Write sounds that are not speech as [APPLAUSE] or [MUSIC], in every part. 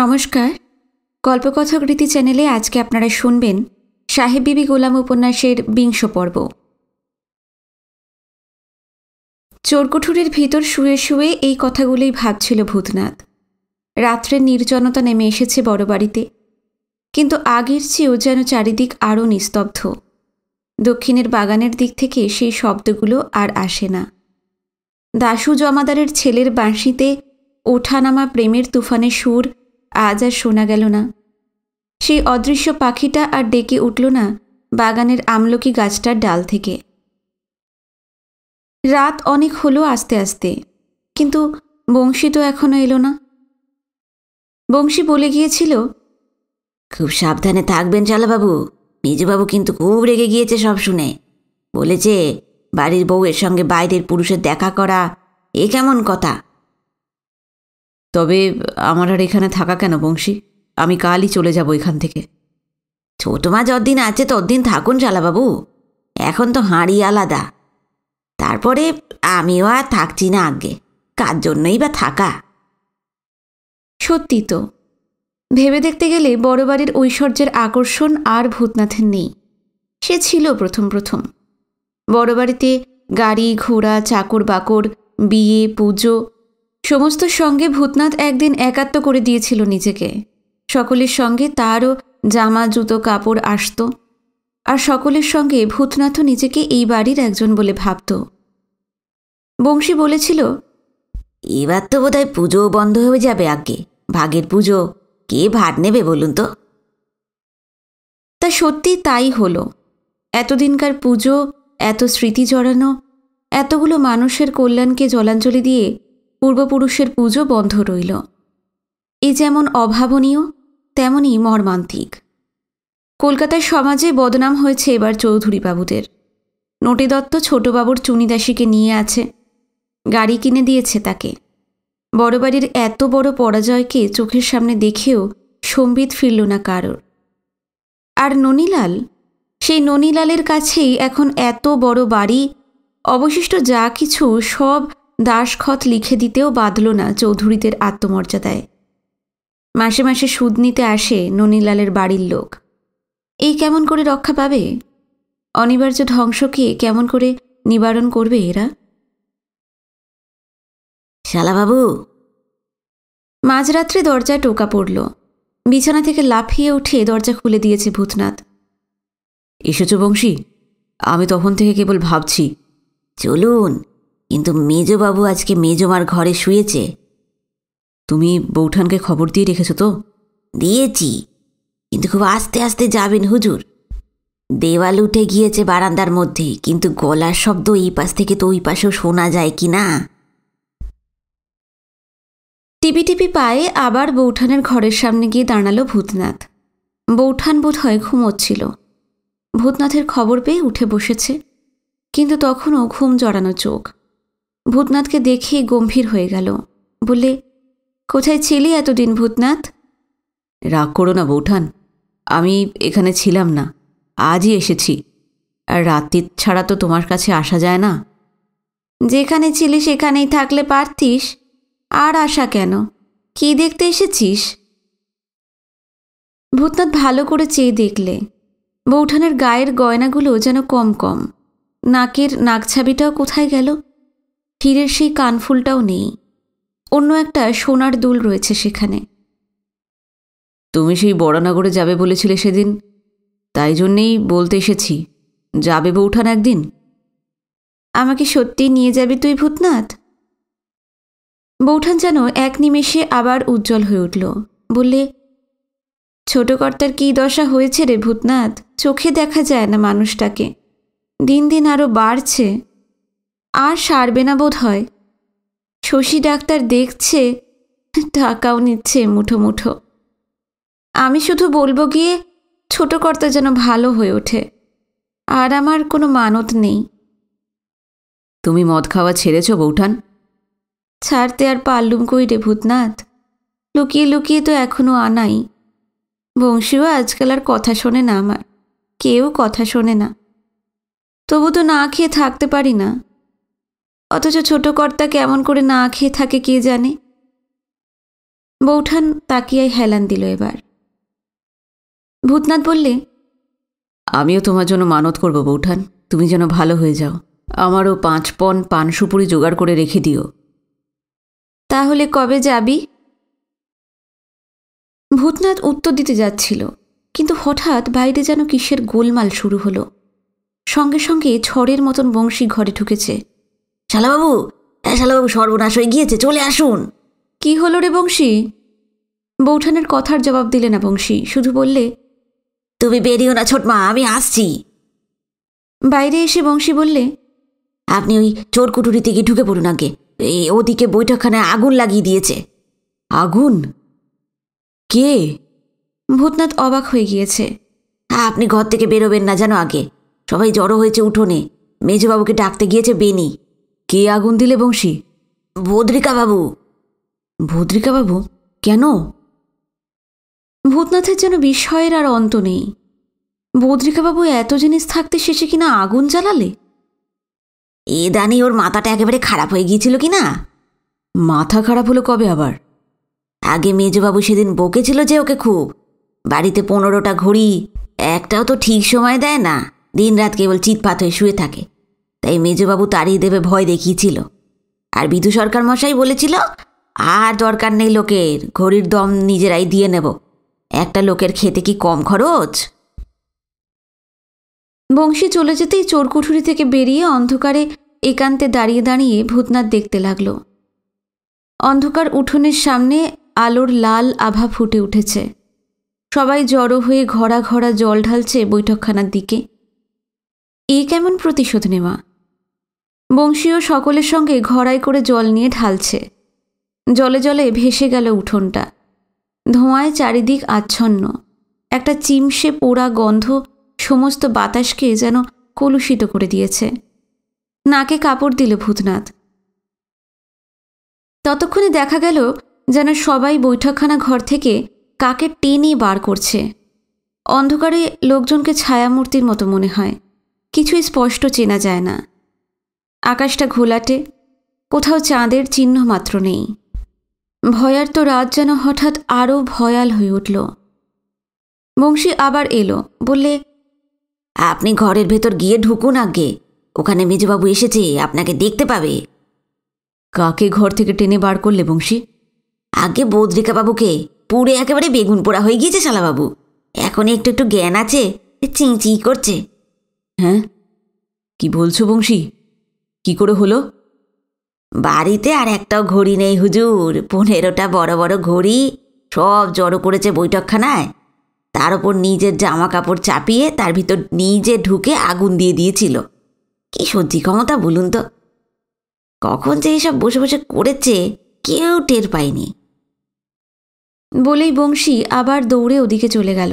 নমস্কার গল্পকথক রীতি চ্যানেলে আজকে আপনারা শুনবেন সাহেব বিবি গোলাম উপন্যাসের বিংশ পর্ব চোরকুঠুরের ভিতর শুয়ে শুয়ে এই কথাগুলোই ভাবছিল ভূতনাথ রাত্রের নির্জনতা নেমে এসেছে বড় বাড়িতে কিন্তু আগের চেয়েও যেন চারিদিক আরও নিস্তব্ধ দক্ষিণের বাগানের দিক থেকে সেই শব্দগুলো আর আসে না দাশু জমাদারের ছেলের বাঁশিতে ওঠানামা প্রেমের তুফানে সুর আজ আর শোনা গেল না সেই অদৃশ্য পাখিটা আর ডেকে উঠল না বাগানের আমলকি গাছটার ডাল থেকে রাত অনেক হলো আস্তে আস্তে কিন্তু বংশী তো এখনও এলো না বংশী বলে গিয়েছিল খুব সাবধানে থাকবেন চালাবাবু মেজবাবু কিন্তু খুব রেগে গিয়েছে সব শুনে বলেছে বাড়ির বউয়ের সঙ্গে বাইরের পুরুষের দেখা করা এ কেমন কথা তবে আমার আর এখানে থাকা কেন বংশী আমি কালই চলে যাব এখান থেকে ছোট মা যতদিন আছে ততদিন থাকুন শালাবাবু এখন তো হাঁড়ি আলাদা তারপরে আমিও আর থাকছি না আগে কার জন্যই বা থাকা সত্যি তো ভেবে দেখতে গেলে বড় বাড়ির ঐশ্বর্যের আকর্ষণ আর ভূতনাথের নেই সে ছিল প্রথম প্রথম বড় বাড়িতে গাড়ি ঘোড়া চাকর বাকর বিয়ে পুজো সমস্ত সঙ্গে ভূতনাথ একদিন একাত্ম করে দিয়েছিল নিজেকে সকলের সঙ্গে তারও জামা জুতো কাপড় আসত আর সকলের সঙ্গে ভূতনাথও নিজেকে এই বাড়ির একজন বলে ভাবত বংশী বলেছিল এবার তো বোধহয় পুজো বন্ধ হয়ে যাবে আগে ভাগের পুজো কে ভাত নেবে বলুন তো তা সত্যি তাই হলো এতদিনকার পুজো এত স্মৃতি জড়ানো এতগুলো মানুষের কল্যাণকে জলাঞ্জলি দিয়ে পূর্বপুরুষের পুজো বন্ধ রইল এ যেমন অভাবনীয় তেমনই মর্মান্তিক কলকাতার সমাজে বদনাম হয়েছে এবার চৌধুরী বাবুদের নটি দত্ত ছোটবাবুর চুনিদাসীকে নিয়ে আছে গাড়ি কিনে দিয়েছে তাকে বড়বাড়ির এত বড় পরাজয়কে চোখের সামনে দেখেও সম্বিত ফিরল না কারোর আর ননীলাল সেই ননীলালের কাছেই এখন এত বড় বাড়ি অবশিষ্ট যা কিছু সব দাসখত লিখে দিতেও বাঁধল না চৌধুরীদের আত্মমর্যাদায় মাসে মাসে সুদ নিতে আসে ননীলালের বাড়ির লোক এই কেমন করে রক্ষা পাবে অনিবার্য ধ্বংসকে কেমন করে নিবারণ করবে এরা শালাবাবু মাঝরাত্রে দরজায় টোকা পড়ল বিছানা থেকে লাফিয়ে উঠে দরজা খুলে দিয়েছে ভূতনাথ এসেছ বংশী আমি তখন থেকে কেবল ভাবছি চলুন কিন্তু মেজবাবু আজকে মেজমার ঘরে শুয়েছে তুমি বৌঠানকে খবর দিয়ে রেখেছো তো দিয়েছি কিন্তু খুব আস্তে আস্তে যাবেন হুজুর দেওয়াল উঠে গিয়েছে বারান্দার মধ্যে কিন্তু গলার শব্দ এই পাশ থেকে তো ওই পাশেও শোনা যায় কি না টিপি টিপি পায়ে আবার বৌঠানের ঘরের সামনে গিয়ে দাঁড়ালো ভূতনাথ বৌঠান বোধ হয় ঘুমোচ্ছিল ভূতনাথের খবর পেয়ে উঠে বসেছে কিন্তু তখনও ঘুম জড়ানো চোখ ভূতনাথকে দেখেই গম্ভীর হয়ে গেল বললে কোথায় ছিলি এতদিন ভূতনাথ রাগ করো না বৌঠান আমি এখানে ছিলাম না আজই এসেছি আর রাত্রি ছাড়া তো তোমার কাছে আসা যায় না যেখানে ছিলি সেখানেই থাকলে পারতিস আর আসা কেন কি দেখতে এসেছিস ভূতনাথ ভালো করে চেয়ে দেখলে বৌঠানের গায়ের গয়নাগুলো যেন কম কম নাকের নাকছাবিটাও কোথায় গেল হীরের সেই কানফুলটাও নেই অন্য একটা সোনার দুল রয়েছে সেখানে তুমি সেই বড়ানগরে যাবে বলেছিলে সেদিন তাই জন্যেই বলতে এসেছি যাবে বৌঠান একদিন আমাকে সত্যি নিয়ে যাবি তুই ভূতনাথ বৌঠান যেন এক নিমেষে আবার উজ্জ্বল হয়ে উঠল বললে ছোট কর্তার কী দশা হয়েছে রে ভূতনাথ চোখে দেখা যায় না মানুষটাকে দিন দিন আরও বাড়ছে আর সারবে না বোধ হয় শশী ডাক্তার দেখছে টাকাও নিচ্ছে মুঠো মুঠো আমি শুধু বলবো গিয়ে ছোট কর্তা যেন ভালো হয়ে ওঠে আর আমার কোনো মানত নেই তুমি মদ খাওয়া ছেড়েছ বৌঠান ছাড়তে আর পারলুম কই রে ভূতনাথ লুকিয়ে লুকিয়ে তো এখনো আনাই বংশীও আজকাল আর কথা শোনে না আমার কেউ কথা শোনে না তবু তো না খেয়ে থাকতে পারি না অথচ ছোট কর্তা কেমন করে না খেয়ে থাকে কে জানে বৌঠান তাকিয়ায় হেলান দিল এবার ভূতনাথ বললে আমিও তোমার জন্য মানত করব বৌঠান তুমি যেন ভালো হয়ে যাও আমারও পাঁচ পন পান সুপুরি জোগাড় করে রেখে দিও তাহলে কবে যাবি ভূতনাথ উত্তর দিতে যাচ্ছিল কিন্তু হঠাৎ বাইরে যেন কিসের গোলমাল শুরু হলো সঙ্গে সঙ্গে ছড়ের মতন বংশী ঘরে ঢুকেছে শালাবাবু হ্যাঁ শালাবাবু সর্বনাশ হয়ে গিয়েছে চলে আসুন কি হলো রে বংশী বৌঠানের কথার জবাব দিলে না বংশী শুধু বললে তুমি বেরিও না ছোটমা আমি আসছি বাইরে এসে বংশী বললে আপনি ওই চোর গিয়ে ঢুকে পড়ুন আগে ওদিকে বৈঠকখানায় আগুন লাগিয়ে দিয়েছে আগুন কে ভূতনাথ অবাক হয়ে গিয়েছে আপনি ঘর থেকে বেরোবেন না জানো আগে সবাই জড়ো হয়েছে উঠোনে মেজবাবুকে ডাকতে গিয়েছে বেনি কে আগুন দিলে বংশী ভদ্রিকাবাবু বাবু কেন ভূতনাথের যেন বিস্ময়ের আর অন্ত নেই ভদ্রিকাবাবু এত জিনিস থাকতে শেষে কিনা আগুন জ্বালালে এ দানি ওর মাথাটা একেবারে খারাপ হয়ে গিয়েছিল কি না মাথা খারাপ হলো কবে আবার আগে মেজবাবু সেদিন বকেছিল যে ওকে খুব বাড়িতে পনেরোটা ঘড়ি একটাও তো ঠিক সময় দেয় না দিন রাত কেবল চিৎপাত হয়ে শুয়ে থাকে তাই মেজবাবু তাড়িয়ে দেবে ভয় দেখিয়েছিল আর বিদু সরকার মশাই বলেছিল আর দরকার নেই লোকের ঘড়ির দম নিজেরাই দিয়ে নেব একটা লোকের খেতে কি কম খরচ বংশী চলে যেতেই চোরকুঠুরি থেকে বেরিয়ে অন্ধকারে একান্তে দাঁড়িয়ে দাঁড়িয়ে ভূতনাথ দেখতে লাগল অন্ধকার উঠোনের সামনে আলোর লাল আভা ফুটে উঠেছে সবাই জড়ো হয়ে ঘরা ঘরা জল ঢালছে বৈঠকখানার দিকে এ কেমন প্রতিশোধ নেওয়া বংশীয় সকলের সঙ্গে ঘড়াই করে জল নিয়ে ঢালছে জলে জলে ভেসে গেল উঠোনটা ধোঁয়ায় চারিদিক আচ্ছন্ন একটা চিমসে পোড়া গন্ধ সমস্ত বাতাসকে যেন কলুষিত করে দিয়েছে নাকে কাপড় দিল ভূতনাথ ততক্ষণে দেখা গেল যেন সবাই বৈঠকখানা ঘর থেকে কাকে টেনে বার করছে অন্ধকারে লোকজনকে ছায়ামূর্তির মতো মনে হয় কিছুই স্পষ্ট চেনা যায় না আকাশটা ঘোলাটে কোথাও চাঁদের চিহ্ন মাত্র নেই ভয়ার তো রাত যেন হঠাৎ আরও ভয়াল হয়ে উঠল বংশী আবার এলো বললে আপনি ঘরের ভেতর গিয়ে ঢুকুন আগে ওখানে মেজবাবু এসেছে আপনাকে দেখতে পাবে কাকে ঘর থেকে টেনে বার করলে বংশী আগে বদ্রিকাবাবুকে বাবুকে পুড়ে একেবারে বেগুন পোড়া হয়ে গিয়েছে শালাবাবু এখন একটু একটু জ্ঞান আছে চিঁ করছে হ্যাঁ কি বলছো বংশী কি করে হলো বাড়িতে আর একটাও ঘড়ি নেই হুজুর পনেরোটা বড় বড় ঘড়ি সব জড়ো করেছে বৈঠকখানায় তার ওপর নিজের জামা কাপড় চাপিয়ে তার ভিতর নিজে ঢুকে আগুন দিয়ে দিয়েছিল কি সহ্যি ক্ষমতা বলুন তো কখন যে এসব বসে বসে করেছে কেউ টের পায়নি বলেই বংশী আবার দৌড়ে ওদিকে চলে গেল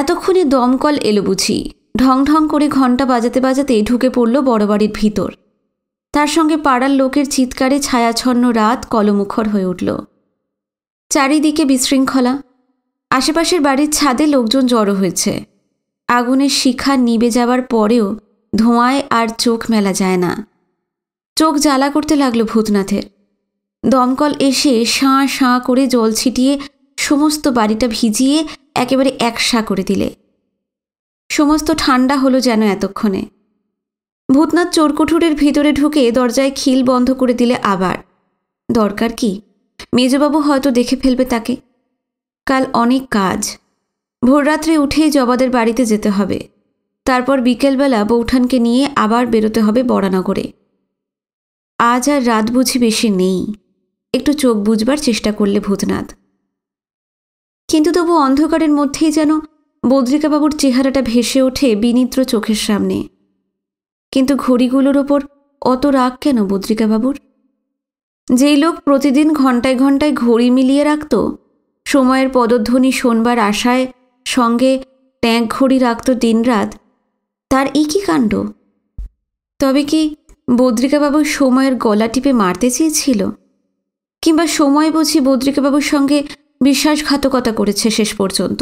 এতক্ষণে দমকল এলো বুঝি ঢং ঢং করে ঘণ্টা বাজাতে বাজাতেই ঢুকে পড়ল বড় বাড়ির ভিতর তার সঙ্গে পাড়ার লোকের চিৎকারে ছায়াছন্ন রাত কলমুখর হয়ে উঠল চারিদিকে বিশৃঙ্খলা আশেপাশের বাড়ির ছাদে লোকজন জড়ো হয়েছে আগুনের শিখা নিবে যাবার পরেও ধোঁয়ায় আর চোখ মেলা যায় না চোখ জ্বালা করতে লাগলো ভূতনাথের দমকল এসে সাঁ সাঁ করে জল ছিটিয়ে সমস্ত বাড়িটা ভিজিয়ে একেবারে একসা করে দিলে সমস্ত ঠান্ডা হলো যেন এতক্ষণে ভূতনাথ চোরকুঠুরের ভিতরে ঢুকে দরজায় খিল বন্ধ করে দিলে আবার দরকার কি মেজবাবু হয়তো দেখে ফেলবে তাকে কাল অনেক কাজ ভোররাত্রে উঠেই জবাদের বাড়িতে যেতে হবে তারপর বিকেলবেলা বৌঠানকে নিয়ে আবার বেরোতে হবে বড়ানগরে আজ আর রাত বুঝি বেশি নেই একটু চোখ বুঝবার চেষ্টা করলে ভূতনাথ কিন্তু তবু অন্ধকারের মধ্যেই যেন বদ্রিকাবাবুর চেহারাটা ভেসে ওঠে বিনিদ্র চোখের সামনে কিন্তু ঘড়িগুলোর ওপর অত রাগ কেন বদ্রিকাবাবুর যেই লোক প্রতিদিন ঘন্টায় ঘন্টায় ঘড়ি মিলিয়ে রাখত সময়ের পদধ্বনি শোনবার আশায় সঙ্গে ট্যাঙ্ক ঘড়ি রাখত দিনরাত তার ই কি কাণ্ড তবে কি বদ্রিকাবাবু সময়ের গলা টিপে মারতে চেয়েছিল কিংবা সময় বুঝি বদ্রিকাবাবুর সঙ্গে বিশ্বাসঘাতকতা করেছে শেষ পর্যন্ত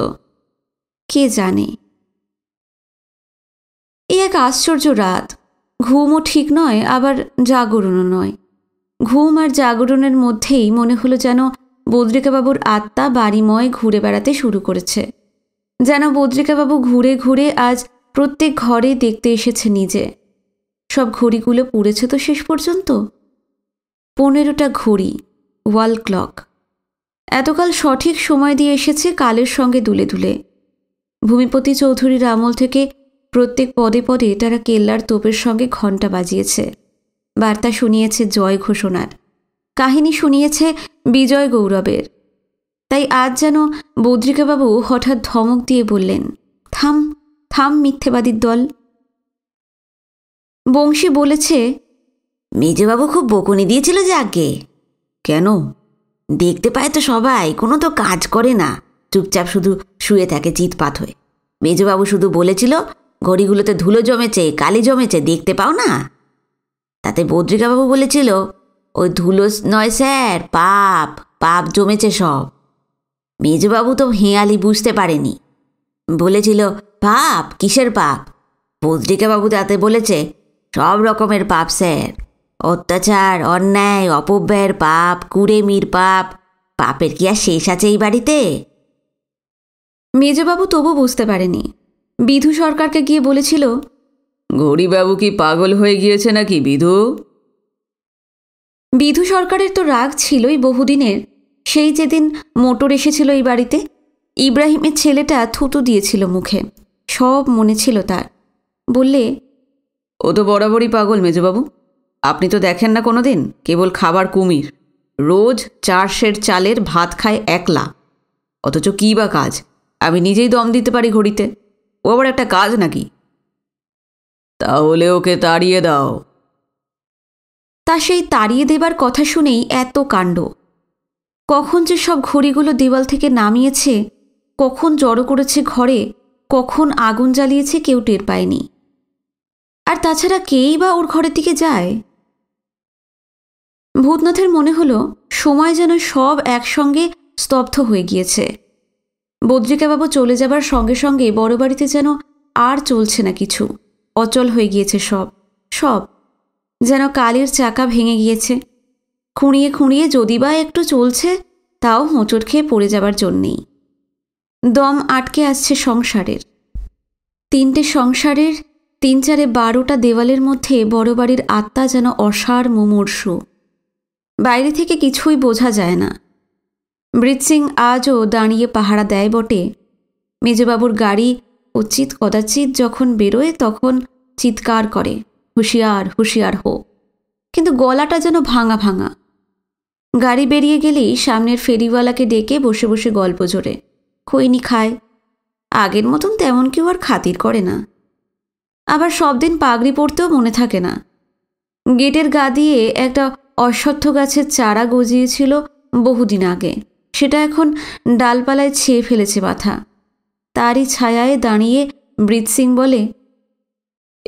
কে জানে এ এক আশ্চর্য রাত ঘুমও ঠিক নয় আবার জাগরণও নয় ঘুম আর জাগরণের মধ্যেই মনে হলো যেন বদ্রিকাবাবুর আত্মা বাড়িময় ঘুরে বেড়াতে শুরু করেছে যেন বদ্রিকাবাবু ঘুরে ঘুরে আজ প্রত্যেক ঘরে দেখতে এসেছে নিজে সব ঘড়িগুলো পুড়েছে তো শেষ পর্যন্ত পনেরোটা ঘড়ি ওয়াল ক্লক এতকাল সঠিক সময় দিয়ে এসেছে কালের সঙ্গে দুলে দুলে ভূমিপতি চৌধুরীর আমল থেকে প্রত্যেক পদে পদে তারা কেল্লার তোপের সঙ্গে ঘণ্টা বাজিয়েছে বার্তা শুনিয়েছে জয় ঘোষণার কাহিনী শুনিয়েছে বিজয় গৌরবের তাই আজ যেন বদ্রিকাবাবু হঠাৎ ধমক দিয়ে বললেন থাম থাম মিথ্যেবাদীর দল বংশী বলেছে মেজবাবু খুব বকুনি দিয়েছিল যে আগে কেন দেখতে পায় তো সবাই কোনো তো কাজ করে না চুপচাপ শুধু শুয়ে থাকে চিৎপাত হয়ে মেজবাবু শুধু বলেছিল ঘড়িগুলোতে ধুলো জমেছে কালি জমেছে দেখতে পাও না তাতে বদ্রিকাবাবু বলেছিল ওই ধুলো নয় স্যার পাপ পাপ জমেছে সব মেজবাবু তো হেঁয়ালি বুঝতে পারেনি বলেছিল পাপ কিসের পাপ পত্রিকাবাবু তাতে বলেছে সব রকমের পাপ স্যার অত্যাচার অন্যায় অপব্যয়ের পাপ কুড়েমির পাপ পাপের কি আর শেষ আছে এই বাড়িতে মেজবাবু তবু বুঝতে পারেনি বিধু সরকারকে গিয়ে বলেছিল গৌরীবাবু কি পাগল হয়ে গিয়েছে নাকি বিধু বিধু সরকারের তো রাগ ছিলই বহুদিনের সেই যেদিন মোটর এসেছিল এই বাড়িতে ইব্রাহিমের ছেলেটা থুতু দিয়েছিল মুখে সব মনে ছিল তার বললে ও তো বরাবরই পাগল মেজবাবু আপনি তো দেখেন না কোনো দিন কেবল খাবার কুমির রোজ চারশের চালের ভাত খায় একলা অথচ কী বা কাজ আমি নিজেই দম দিতে পারি ঘড়িতে ও আবার একটা কাজ নাকি তাহলে ওকে তাড়িয়ে দাও তা সেই তাড়িয়ে দেবার কথা শুনেই এত কাণ্ড কখন যে সব ঘড়িগুলো দেওয়াল থেকে নামিয়েছে কখন জড়ো করেছে ঘরে কখন আগুন জ্বালিয়েছে কেউ টের পায়নি আর তাছাড়া কেই বা ওর ঘরের দিকে যায় ভূতনাথের মনে হলো সময় যেন সব একসঙ্গে স্তব্ধ হয়ে গিয়েছে বদ্রিকাবাবু চলে যাবার সঙ্গে সঙ্গে বড় বাড়িতে যেন আর চলছে না কিছু অচল হয়ে গিয়েছে সব সব যেন কালির চাকা ভেঙে গিয়েছে খুঁড়িয়ে খুঁড়িয়ে যদি বা একটু চলছে তাও হোঁচট খেয়ে পড়ে যাবার জন্যেই দম আটকে আসছে সংসারের তিনটে সংসারের তিন চারে বারোটা দেওয়ালের মধ্যে বড় বাড়ির আত্মা যেন অসার মুমূর্ষু বাইরে থেকে কিছুই বোঝা যায় না সিং আজও দাঁড়িয়ে পাহারা দেয় বটে মেজবাবুর গাড়ি উচিত কদাচিৎ যখন বেরোয় তখন চিৎকার করে হুঁশিয়ার হুঁশিয়ার হো কিন্তু গলাটা যেন ভাঙা ভাঙা গাড়ি বেরিয়ে গেলেই সামনের ফেরিওয়ালাকে ডেকে বসে বসে গল্প জোরে খৈনি খায় আগের মতন তেমন কেউ আর খাতির করে না আবার সব দিন পাগড়ি পরতেও মনে থাকে না গেটের গা দিয়ে একটা অশ্বত্থ গাছের চারা গজিয়েছিল বহুদিন আগে সেটা এখন ডালপালায় ছেয়ে ফেলেছে মাথা তারই ছায়ায় দাঁড়িয়ে ব্রিত সিং বলে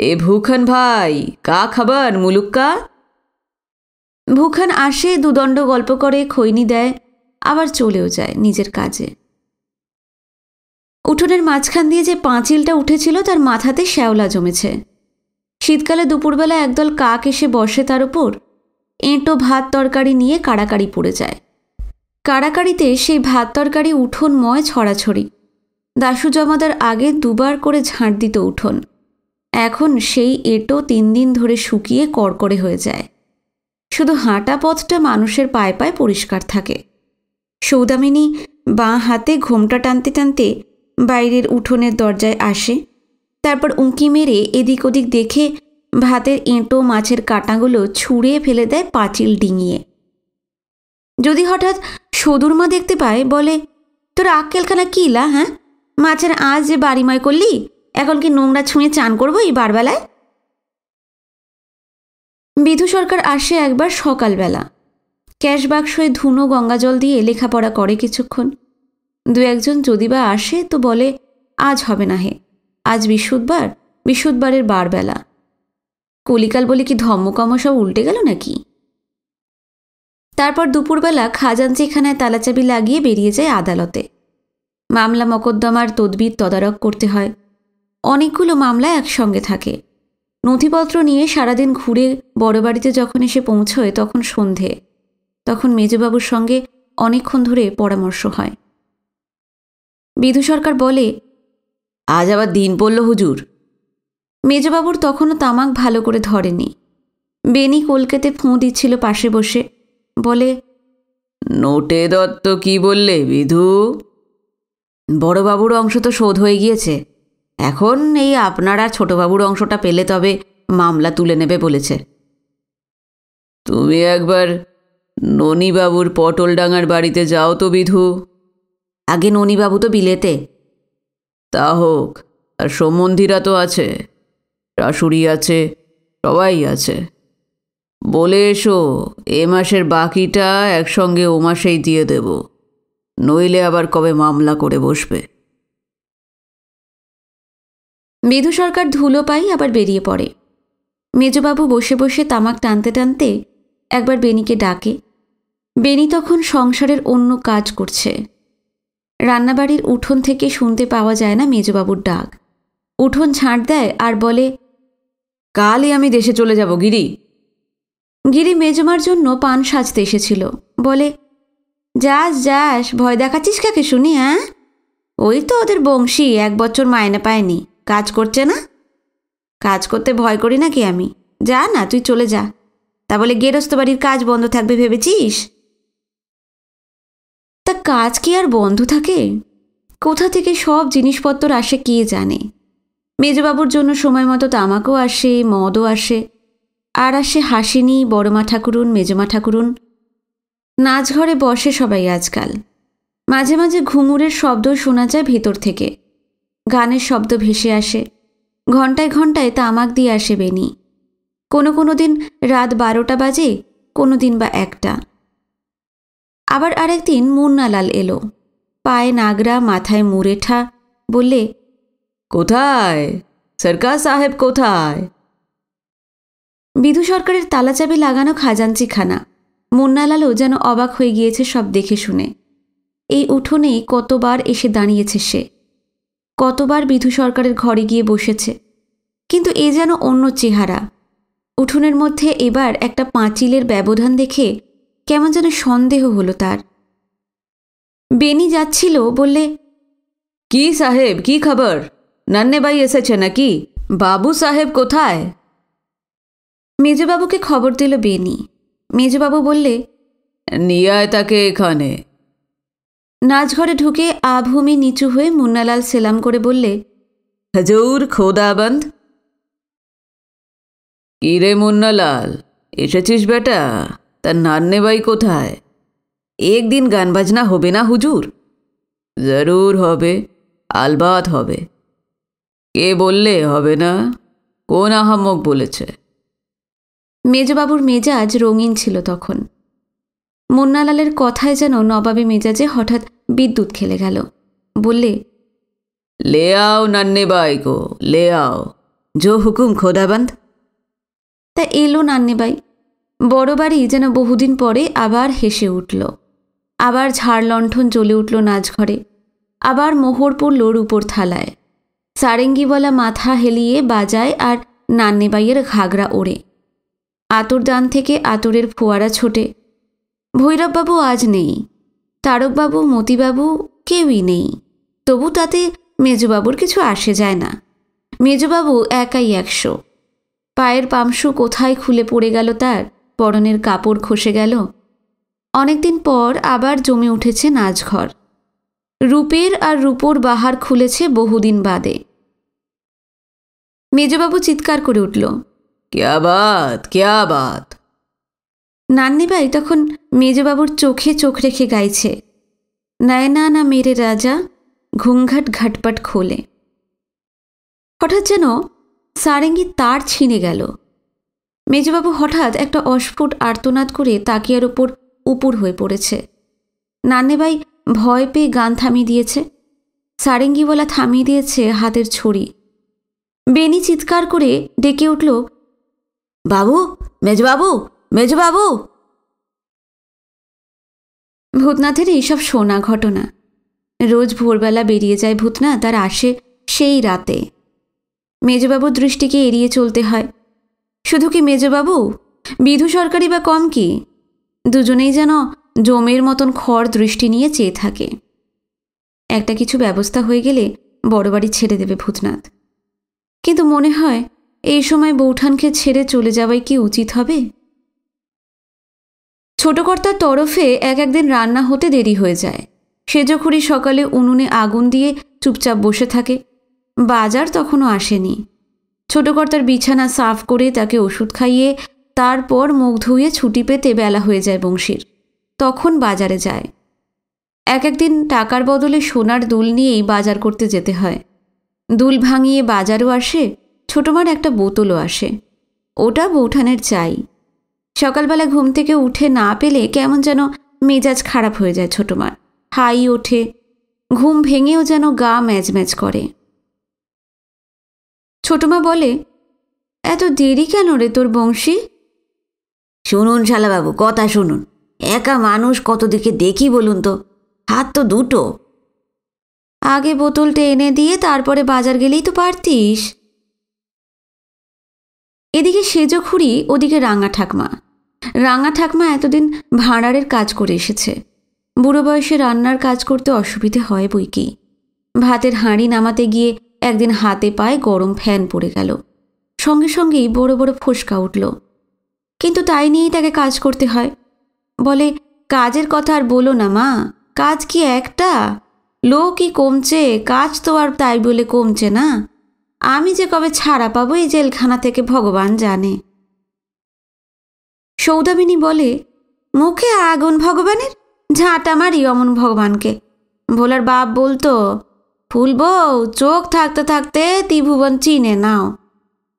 এ ভুখান ভাই কা খাবার মুলুক্কা ভুখান আসে দুদণ্ড গল্প করে খৈনি দেয় আবার চলেও যায় নিজের কাজে উঠোনের মাঝখান দিয়ে যে পাঁচিলটা উঠেছিল তার মাথাতে শ্যাওলা জমেছে শীতকালে দুপুরবেলা একদল কাক এসে বসে তার উপর এঁটো ভাত তরকারি নিয়ে কাড়াকাড়ি পড়ে যায় কাড়াকাড়িতে সেই ভাত তরকারি উঠোন ময় ছড়াছড়ি দাশু জমাদার আগে দুবার করে ঝাঁট দিত উঠোন এখন সেই এটো তিন দিন ধরে শুকিয়ে কড়কড়ে হয়ে যায় শুধু হাঁটা পথটা মানুষের পায়ে পায়ে পরিষ্কার থাকে সৌদামিনী বাঁ হাতে ঘোমটা টানতে টানতে বাইরের উঠোনের দরজায় আসে তারপর উঁকি মেরে এদিক ওদিক দেখে ভাতের এঁটো মাছের কাঁটাগুলো ছুঁড়ে ফেলে দেয় পাঁচিল ডিঙিয়ে যদি হঠাৎ সদুর মা দেখতে পায় বলে তোর আক্কেলখানা কিলা হ্যাঁ মাছের আজ যে বাড়িময় করলি এখন কি নোংরা ছুঁয়ে চান করবো এই বারবেলায় বিধু সরকার আসে একবার সকালবেলা ক্যাশ হয়ে ধুনো গঙ্গাজল দিয়ে লেখাপড়া করে কিছুক্ষণ দু একজন যদি বা আসে তো বলে আজ হবে না হে আজ বৃহস্পতিবার বৃহস্পতিবারের বারবেলা কলিকাল বলে কি ধম্মকম সব উল্টে গেল নাকি তারপর দুপুরবেলা খাজাঞ্চিখানায় তালাচাবি লাগিয়ে বেরিয়ে যায় আদালতে মামলা মকদ্দমার তদবির তদারক করতে হয় অনেকগুলো মামলা একসঙ্গে থাকে নথিপত্র নিয়ে সারাদিন ঘুরে বড় বাড়িতে যখন এসে পৌঁছয় তখন সন্ধে তখন মেজবাবুর সঙ্গে অনেকক্ষণ ধরে পরামর্শ হয় বিধু সরকার বলে আজ আবার দিন পড়ল হুজুর মেজবাবুর তখনও তামাক ভালো করে ধরেনি বেনি কলকেতে ফোঁ দিচ্ছিল পাশে বসে বলে নোটে দত্ত কি বললে বিধু বড়বাবুর অংশ তো শোধ হয়ে গিয়েছে এখন এই আপনারা ছোটবাবুর অংশটা পেলে তবে মামলা তুলে নেবে বলেছে তুমি একবার ননীবাবুর পটলডাঙার বাড়িতে যাও তো বিধু আগে ননীবাবু তো বিলেতে তা হোক আর সম্বন্ধীরা তো আছে শাশুড়ি আছে সবাই আছে বলে এসো এ মাসের বাকিটা একসঙ্গে ও মাসেই দিয়ে দেব নইলে আবার কবে মামলা করে বসবে মেধু সরকার ধুলো পাই আবার বেরিয়ে পড়ে মেজবাবু বসে বসে তামাক টানতে টানতে একবার বেনিকে ডাকে বেনি তখন সংসারের অন্য কাজ করছে রান্নাবাড়ির উঠোন থেকে শুনতে পাওয়া যায় না মেজবাবুর ডাক উঠোন ঝাঁট দেয় আর বলে কালই আমি দেশে চলে যাব গিরি গিরি মেজমার জন্য পান সাজতে এসেছিল বলে যাস যাস ভয় দেখাচ্ছিস কাকে শুনি হ্যাঁ ওই তো ওদের বংশী এক বছর মায়না পায়নি কাজ করছে না কাজ করতে ভয় করি নাকি আমি যা না তুই চলে যা তা বলে গেরস্ত বাড়ির কাজ বন্ধ থাকবে ভেবেছিস তা কাজ কি আর বন্ধ থাকে কোথা থেকে সব জিনিসপত্র আসে কে জানে মেজবাবুর জন্য সময় মতো তামাকও আসে মদও আসে আর আসে হাসিনি বড়মা ঠাকুরুন মেজমা ঠাকুরুন নাচঘরে বসে সবাই আজকাল মাঝে মাঝে ঘুঙুরের শব্দ শোনা যায় ভেতর থেকে গানের শব্দ ভেসে আসে ঘন্টায় ঘন্টায় তামাক দিয়ে আসে বেনি কোনো কোনো দিন রাত বারোটা বাজে কোনো দিন বা একটা আবার আরেকদিন মুন্নালাল এলো পায়ে নাগরা মাথায় মুরেঠা বললে কোথায় সরকার সাহেব কোথায় বিধু সরকারের তালাচাবি লাগানো খাজাঞ্চিখানা মুন্নালালও যেন অবাক হয়ে গিয়েছে সব দেখে শুনে এই উঠোনে কতবার এসে দাঁড়িয়েছে সে কতবার বিধু সরকারের ঘরে গিয়ে বসেছে কিন্তু এ যেন অন্য চেহারা উঠোনের মধ্যে এবার একটা পাঁচিলের ব্যবধান দেখে কেমন যেন সন্দেহ হলো তার বেনি যাচ্ছিল বললে কি সাহেব কি খবর নান্নেবাই এসেছে নাকি বাবু সাহেব কোথায় মেজবাবুকে খবর দিল বেনি মেজবাবু বললে নিয়ায় তাকে এখানে নাচঘরে ঢুকে আভূমি নিচু হয়ে মুন্নালাল সেলাম করে বললে হজৌর খোদাবন্দ কিরে মুন্নালাল এসেছিস বেটা তার নান্নে বাই কোথায় একদিন গান বাজনা হবে না হুজুর জরুর হবে আলবাত হবে কে বললে হবে না কোন আহাম্মক বলেছে মেজবাবুর মেজাজ রঙিন ছিল তখন মুন্নালালের কথায় যেন নবাবী মেজাজে হঠাৎ বিদ্যুৎ খেলে গেল বললে লে আও নান্নে বাই গো লে আও জো হুকুম খোদাবান্ধ তা এলো নান্নে বাই বড় বাড়ি যেন বহুদিন পরে আবার হেসে উঠল আবার ঝাড় লণ্ঠন জ্বলে উঠল নাচঘরে আবার মোহর পড়ল রূপোর থালায় সারেঙ্গিওয়ালা মাথা হেলিয়ে বাজায় আর নান্নেবাইয়ের ঘাগরা ওড়ে আতর দান থেকে আতরের ফোয়ারা ছোটে ভৈরববাবু আজ নেই তারকবাবু মতিবাবু কেউই নেই তবু তাতে মেজবাবুর কিছু আসে যায় না মেজবাবু একাই একশো পায়ের পামসু কোথায় খুলে পড়ে গেল তার পরনের কাপড় খসে গেল অনেকদিন পর আবার জমে উঠেছে নাচঘর রূপের আর রূপোর বাহার খুলেছে বহুদিন বাদে মেজবাবু চিৎকার করে উঠল কেয়া বাত কেয়া বাত নান্নিবাই তখন মেজবাবুর চোখে চোখ রেখে গাইছে নয়না না মেরে রাজা ঘুমঘাট ঘাটপাট খোলে হঠাৎ যেন সারেঙ্গি তার ছিঁড়ে গেল মেজবাবু হঠাৎ একটা অস্ফুট আর্তনাদ করে তাকিয়ার ওপর উপুর হয়ে পড়েছে নান্নেবাই ভয় পেয়ে গান থামিয়ে দিয়েছে সারেঙ্গিওয়ালা থামিয়ে দিয়েছে হাতের ছড়ি বেনি চিৎকার করে ডেকে উঠল বাবু মেজবাবু মেজবাবু ভূতনাথের এইসব শোনা ঘটনা রোজ ভোরবেলা বেরিয়ে যায় ভূতনাথ আর আসে সেই রাতে মেজবাবুর দৃষ্টিকে এড়িয়ে চলতে হয় শুধু কি মেজবাবু বিধু সরকারি বা কম কি দুজনেই যেন জমের মতন খড় দৃষ্টি নিয়ে চেয়ে থাকে একটা কিছু ব্যবস্থা হয়ে গেলে বড় বাড়ি ছেড়ে দেবে ভূতনাথ কিন্তু মনে হয় এই সময় বৌঠানকে ছেড়ে চলে যাওয়াই কি উচিত হবে ছোটকর্তার তরফে এক একদিন রান্না হতে দেরি হয়ে যায় সেজখুরি সকালে উনুনে আগুন দিয়ে চুপচাপ বসে থাকে বাজার তখনও আসেনি ছোটকর্তার বিছানা সাফ করে তাকে ওষুধ খাইয়ে তারপর মুখ ধুয়ে ছুটি পেতে বেলা হয়ে যায় বংশীর তখন বাজারে যায় এক একদিন টাকার বদলে সোনার দুল নিয়েই বাজার করতে যেতে হয় দুল ভাঙিয়ে বাজারও আসে ছোটোমার একটা বোতলও আসে ওটা বৌঠানের চাই সকালবেলা ঘুম থেকে উঠে না পেলে কেমন যেন মেজাজ খারাপ হয়ে যায় ছোটোমার হাই ওঠে ঘুম ভেঙেও যেন গা ম্যাজ ম্যাজ করে ছোটোমা বলে এত দেরি কেন রে তোর বংশী শুনুন শালাবাবু কথা শুনুন একা মানুষ কত দিকে দেখি বলুন তো হাত তো দুটো আগে বোতলটা এনে দিয়ে তারপরে বাজার গেলেই তো পারতিস এদিকে সেজো খুঁড়ি ওদিকে রাঙা ঠাকমা রাঙা ঠাকমা এতদিন ভাঁড়ারের কাজ করে এসেছে বুড়ো বয়সে রান্নার কাজ করতে অসুবিধে হয় বই কি ভাতের হাঁড়ি নামাতে গিয়ে একদিন হাতে পায়ে গরম ফ্যান পড়ে গেল সঙ্গে সঙ্গেই বড় বড় ফোসকা উঠল কিন্তু তাই নিয়েই তাকে কাজ করতে হয় বলে কাজের কথা আর বলো না মা কাজ কি একটা লোকই কমছে কাজ তো আর তাই বলে কমছে না আমি যে কবে ছাড়া পাবো এই জেলখানা থেকে ভগবান জানে সৌদামিনী বলে মুখে আগুন ভগবানের ঝাঁটা মারি অমন ভগবানকে ভোলার বাপ বলতো ফুল বউ চোখ থাকতে থাকতে ত্রিভুবন চিনে নাও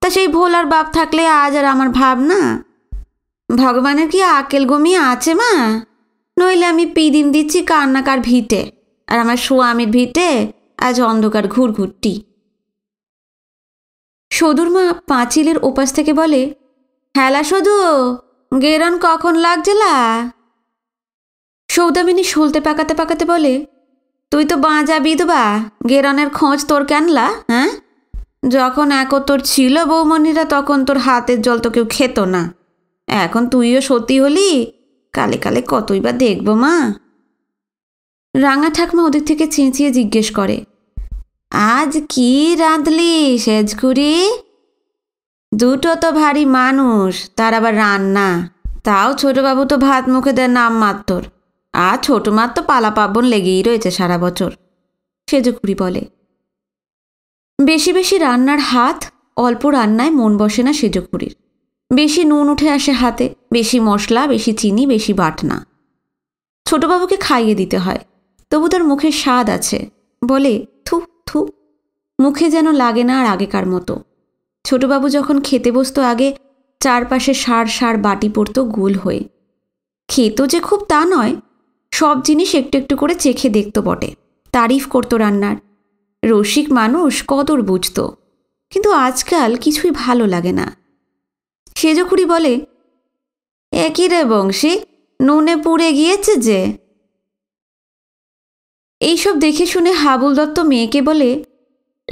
তা সেই ভোলার বাপ থাকলে আজ আর আমার ভাব না ভগবানের কি আকেল গমি আছে মা নইলে আমি পিদিন দিচ্ছি কান্নাকার ভিটে আর আমার সোয়ামীর ভিটে আজ অন্ধকার ঘুরঘুরটি সদুর মা পাঁচিলের ওপাশ থেকে বলে হ্যালা সদু গেরন কখন লাগজেলা সৌদামিনী সলতে পাকাতে পাকাতে বলে তুই তো বাঁজা বিধবা গেরনের খোঁজ তোর কেনলা হ্যাঁ যখন একতর ছিল বৌমণিরা তখন তোর হাতের জল তো কেউ খেত না এখন তুইও সতী হলি কালে কালে কতই বা দেখবো মা রাঙা ঠাকমা ওদের থেকে চেঁচিয়ে জিজ্ঞেস করে আজ কি রাঁধলি সেজকুড়ি দুটো তো ভারী মানুষ তার আবার রান্না তাও ছোটবাবু তো ভাত মুখে দেয় নাম মাত্তর আর ছোটো তো পালা পার্বণ লেগেই রয়েছে সারা বছর সেজকুড়ি বলে বেশি বেশি রান্নার হাত অল্প রান্নায় মন বসে না সেজকুড়ির বেশি নুন উঠে আসে হাতে বেশি মশলা বেশি চিনি বেশি বাটনা ছোটবাবুকে খাইয়ে দিতে হয় তবু তার মুখে স্বাদ আছে বলে থু থু মুখে যেন লাগে না আর আগেকার মতো ছোটবাবু যখন খেতে বসতো আগে চারপাশে সার সার বাটি পড়ত গোল হয়ে খেত যে খুব তা নয় সব জিনিস একটু একটু করে চেখে দেখত বটে তারিফ করতো রান্নার রসিক মানুষ কদর বুঝত কিন্তু আজকাল কিছুই ভালো লাগে না সেজখুড়ি বলে একই রে বংশী নুনে পুড়ে গিয়েছে যে এইসব দেখে শুনে হাবুল দত্ত মেয়েকে বলে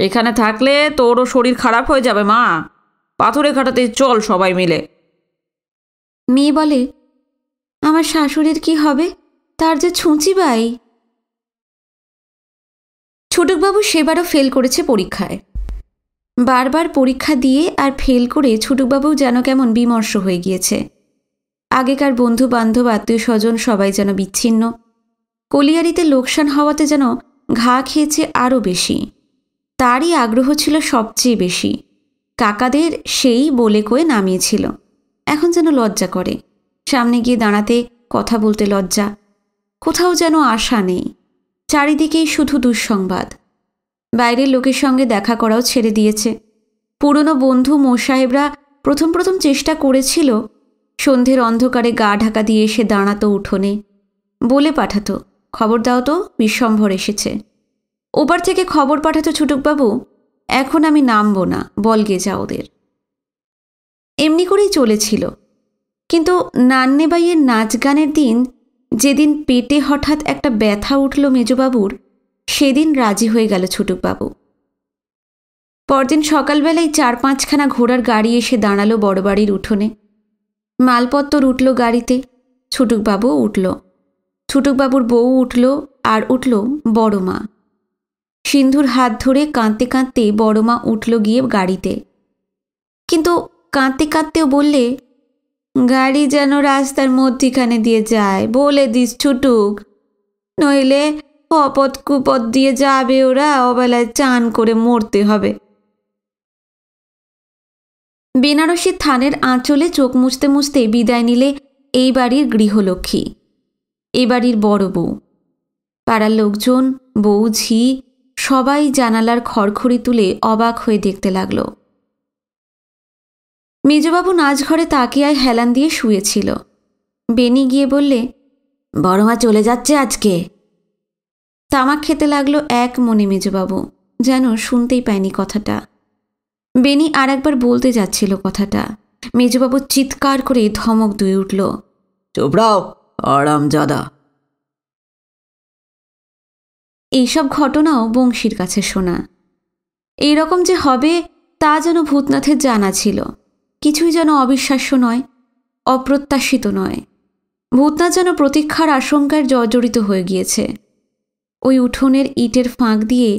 এখানে থাকলে তোরও শরীর খারাপ হয়ে যাবে মা পাথরে খাটাতে চল সবাই মিলে মেয়ে বলে আমার শাশুড়ির কি হবে তার যে ছুঁচি বাই ছুটুকবাবু সেবারও ফেল করেছে পরীক্ষায় বারবার পরীক্ষা দিয়ে আর ফেল করে ছুটুকবাবু যেন কেমন বিমর্ষ হয়ে গিয়েছে আগেকার বন্ধু বান্ধব আত্মীয় স্বজন সবাই যেন বিচ্ছিন্ন কলিয়ারিতে লোকসান হওয়াতে যেন ঘা খেয়েছে আরও বেশি তারই আগ্রহ ছিল সবচেয়ে বেশি কাকাদের সেই বলে কয়ে নামিয়েছিল এখন যেন লজ্জা করে সামনে গিয়ে দাঁড়াতে কথা বলতে লজ্জা কোথাও যেন আশা নেই চারিদিকেই শুধু দুঃসংবাদ বাইরের লোকের সঙ্গে দেখা করাও ছেড়ে দিয়েছে পুরনো বন্ধু মোসাহেবরা প্রথম প্রথম চেষ্টা করেছিল সন্ধ্যের অন্ধকারে গা ঢাকা দিয়ে এসে দাঁড়াতো উঠোনে বলে পাঠাতো খবর দাও তো বিশ্বম্ভর এসেছে ওপার থেকে খবর পাঠাতো ছুটুকবাবু এখন আমি নামবো না বলগে যা ওদের এমনি করেই চলেছিল কিন্তু নান্নেবাইয়ের নাচ গানের দিন যেদিন পেটে হঠাৎ একটা ব্যথা উঠল মেজবাবুর সেদিন রাজি হয়ে গেল ছুটুকবাবু পরদিন সকালবেলায় চার পাঁচখানা ঘোড়ার গাড়ি এসে দাঁড়ালো বড় বাড়ির উঠোনে মালপত্তর উঠল গাড়িতে ছুটুকবাবু উঠল ছুটুকবাবুর বউ উঠল আর উঠল বড় মা সিন্ধুর হাত ধরে কাঁদতে কাঁদতে বড় মা উঠল গিয়ে গাড়িতে কিন্তু কাঁদতে কাঁদতেও বললে গাড়ি যেন রাস্তার মধ্যিখানে দিয়ে যায় বলে দিস ছুটুক নইলে অপদ কুপদ দিয়ে যাবে ওরা অবেলায় চান করে মরতে হবে বেনারসি থানের আঁচলে চোখ মুছতে মুছতে বিদায় নিলে এই বাড়ির গৃহলক্ষ্মী এ বাড়ির বড় বউ পাড়ার লোকজন বউ ঝি সবাই জানালার খড়খড়ি তুলে অবাক হয়ে দেখতে লাগল মেজবাবু নাচ ঘরে তাকিয়ায় হেলান দিয়ে শুয়েছিল বেনি গিয়ে বললে বড় মা চলে যাচ্ছে আজকে তামাক খেতে লাগলো এক মনে মেজবাবু যেন শুনতেই পায়নি কথাটা বেনি আর একবার বলতে যাচ্ছিল কথাটা মেজবাবু চিৎকার করে ধমক দুই উঠল চোপড়াও আরামজাদা এইসব ঘটনাও বংশীর কাছে শোনা এইরকম যে হবে তা যেন ভূতনাথের জানা ছিল কিছুই যেন অবিশ্বাস্য নয় অপ্রত্যাশিত নয় ভূতনাথ যেন প্রতীক্ষার আশঙ্কায় জর্জরিত হয়ে গিয়েছে ওই উঠোনের ইটের ফাঁক দিয়ে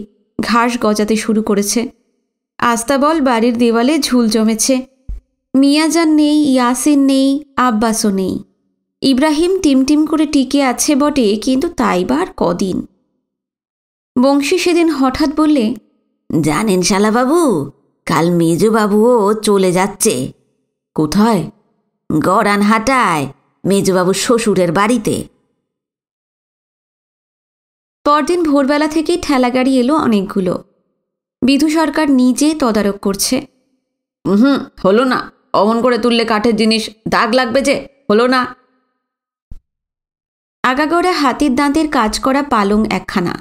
ঘাস গজাতে শুরু করেছে আস্তাবল বাড়ির দেওয়ালে ঝুল জমেছে মিয়াজান নেই ইয়াসিন নেই আব্বাসও নেই ইব্রাহিম টিমটিম করে টিকে আছে বটে কিন্তু তাই কদিন বংশী সেদিন হঠাৎ বললে জানেন শালাবাবু কাল মেজবাবুও চলে যাচ্ছে কোথায় গড়ান হাটায় মেজবাবু শ্বশুরের বাড়িতে পরদিন ভোরবেলা থেকেই ঠেলা গাড়ি এলো অনেকগুলো বিধু সরকার নিজে তদারক করছে হুম হলো না অমন করে তুললে কাঠের জিনিস দাগ লাগবে যে হলো না আগাগোড়া হাতের দাঁতের কাজ করা পালং একখানা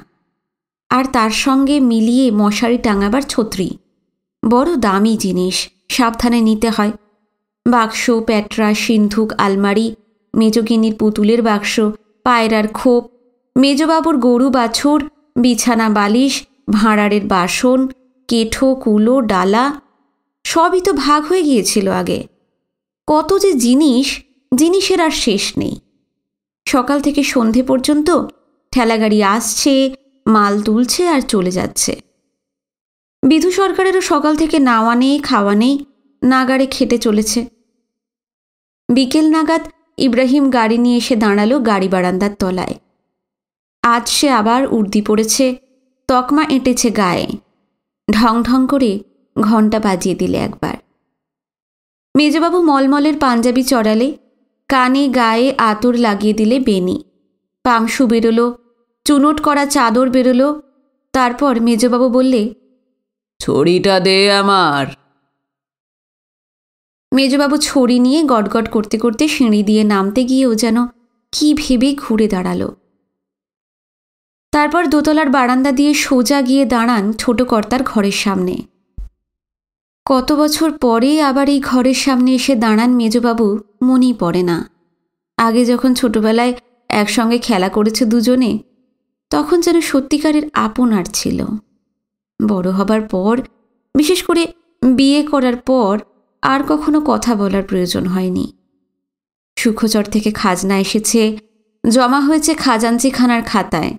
আর তার সঙ্গে মিলিয়ে মশারি টাঙাবার ছত্রি বড় দামি জিনিস সাবধানে নিতে হয় বাক্স প্যাটরা সিন্ধুক আলমারি মেজগিনির পুতুলের বাক্স পায়রার খোপ মেজবাবুর গরু বাছুর বিছানা বালিশ ভাঁড়ারের বাসন কেঠো কুলো ডালা সবই তো ভাগ হয়ে গিয়েছিল আগে কত যে জিনিস জিনিসের আর শেষ নেই সকাল থেকে সন্ধে পর্যন্ত ঠেলাগাড়ি আসছে মাল তুলছে আর চলে যাচ্ছে বিধু সরকারেরও সকাল থেকে নাওয়া নেই খাওয়া নেই নাগাড়ে খেটে চলেছে বিকেল নাগাদ ইব্রাহিম গাড়ি নিয়ে এসে দাঁড়ালো গাড়ি বারান্দার তলায় আজ সে আবার উর্দি পড়েছে তকমা এঁটেছে গায়ে ঢং ঢং করে ঘন্টা বাজিয়ে দিলে একবার মেজবাবু মলমলের পাঞ্জাবি চড়ালে কানে গায়ে আতর লাগিয়ে দিলে বেনি পাংশু বেরোলো চুনট করা চাদর বেরোলো তারপর মেজবাবু বললে ছড়িটা দে আমার মেজবাবু ছড়ি নিয়ে গটগট করতে করতে সিঁড়ি দিয়ে নামতে গিয়েও যেন কি ভেবে ঘুরে দাঁড়ালো তারপর দোতলার বারান্দা দিয়ে সোজা গিয়ে দাঁড়ান ছোট কর্তার ঘরের সামনে কত বছর পরে আবার এই ঘরের সামনে এসে দাঁড়ান মেজবাবু মনেই পড়ে না আগে যখন ছোটবেলায় একসঙ্গে খেলা করেছে দুজনে তখন যেন সত্যিকারের আপনার ছিল বড় হবার পর বিশেষ করে বিয়ে করার পর আর কখনো কথা বলার প্রয়োজন হয়নি সুখচর থেকে খাজনা এসেছে জমা হয়েছে খাজাঞ্চিখানার খাতায়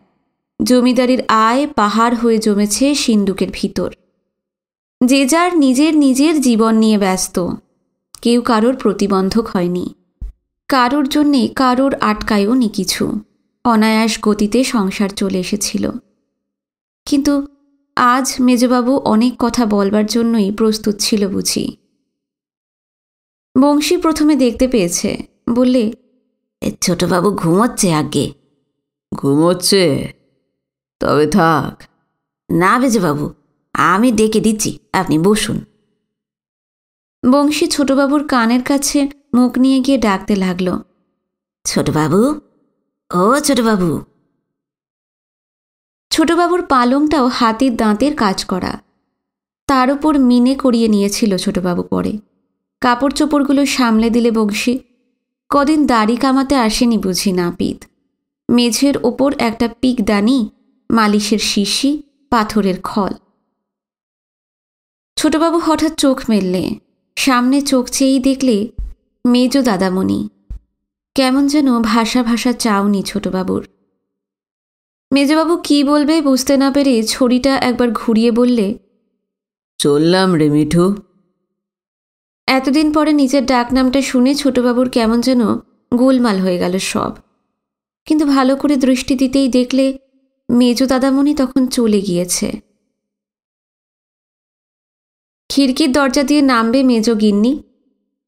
জমিদারির আয় পাহাড় হয়ে জমেছে সিন্দুকের ভিতর যে যার নিজের নিজের জীবন নিয়ে ব্যস্ত কেউ কারোর প্রতিবন্ধক হয়নি কারোর জন্যে কারোর আটকায়ও নি কিছু অনায়াস গতিতে সংসার চলে এসেছিল কিন্তু আজ মেজবাবু অনেক কথা বলবার জন্যই প্রস্তুত ছিল বুঝি বংশী প্রথমে দেখতে পেয়েছে বললে ছোটবাবু ঘুমোচ্ছে আগে ঘুমোচ্ছে তবে থাক না মেজবাবু আমি ডেকে দিচ্ছি আপনি বসুন বংশী ছোটবাবুর কানের কাছে মুখ নিয়ে গিয়ে ডাকতে লাগল ছোটবাবু ও ছোটবাবু ছোটবাবুর পালংটাও হাতির দাঁতের কাজ করা তার উপর মিনে করিয়ে নিয়েছিল ছোটবাবু পরে কাপড় চোপড়গুলো সামলে দিলে বংশী কদিন দাড়ি কামাতে আসেনি বুঝি নাপিত মেঝের ওপর একটা পিকদানি মালিশের শিশি পাথরের খল ছোটবাবু হঠাৎ চোখ মেললে সামনে চোখ চেয়েই দেখলে মেজ দাদামণি কেমন যেন ভাষা ভাষা চাওনি ছোটবাবুর মেজবাবু কি বলবে বুঝতে না পেরে ছড়িটা একবার ঘুরিয়ে বললে চললাম রে মিঠু এতদিন পরে নিজের ডাকনামটা শুনে ছোটবাবুর কেমন যেন গোলমাল হয়ে গেল সব কিন্তু ভালো করে দৃষ্টি দিতেই দেখলে মেজ দাদামণি তখন চলে গিয়েছে খিড়কির দরজা দিয়ে নামবে মেজ গিন্নি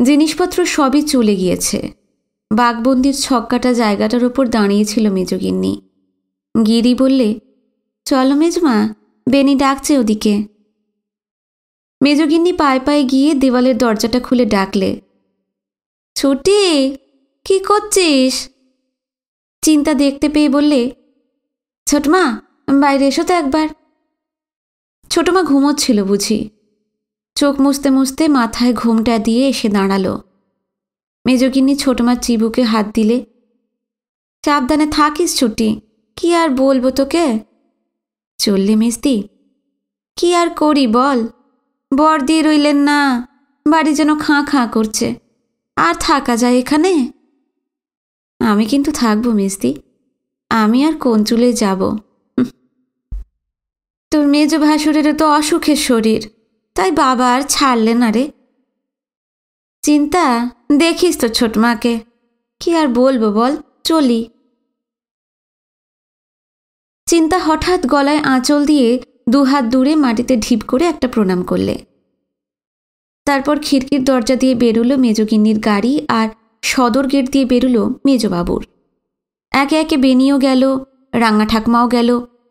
জিনিসপত্র সবই চলে গিয়েছে বাঘবন্দির ছক্কাটা জায়গাটার ওপর দাঁড়িয়েছিল মেজগিন্নি গিরি বললে চলো মেজমা বেনি ডাকছে ওদিকে মেজগিন্নি পায়ে পায়ে গিয়ে দেওয়ালের দরজাটা খুলে ডাকলে ছুটি কি করছিস চিন্তা দেখতে পেয়ে বললে ছোটমা বাইরে এসো তো একবার ছোটমা ঘুমোচ্ছিল বুঝি চোখ মুছতে মুছতে মাথায় ঘুমটা দিয়ে এসে দাঁড়ালো মেজগিন্নি ছোটমার চিবুকে হাত দিলে সাবধানে থাকিস ছুটি কি আর বলবো তোকে চললে মিস্তি কি আর করি বল বর দিয়ে রইলেন না বাড়ি যেন খাঁ খাঁ করছে আর থাকা যায় এখানে আমি কিন্তু থাকবো মিস্তি আমি আর কোন চুলে যাব তোর মেজ ভাসুরেরও তো অসুখের শরীর তাই বাবা আর ছাড়লে না রে চিন্তা দেখিস তো ছোট মাকে কি আর বলবো বল চলি চিন্তা হঠাৎ গলায় আঁচল দিয়ে দুহাত দূরে মাটিতে ঢিপ করে একটা প্রণাম করলে তারপর খিড়কির দরজা দিয়ে বেরুলো মেজগিন্নির গাড়ি আর সদর গেট দিয়ে বেরুলো মেজবাবুর একে একে বেনিও গেল রাঙা ঠাকমাও গেল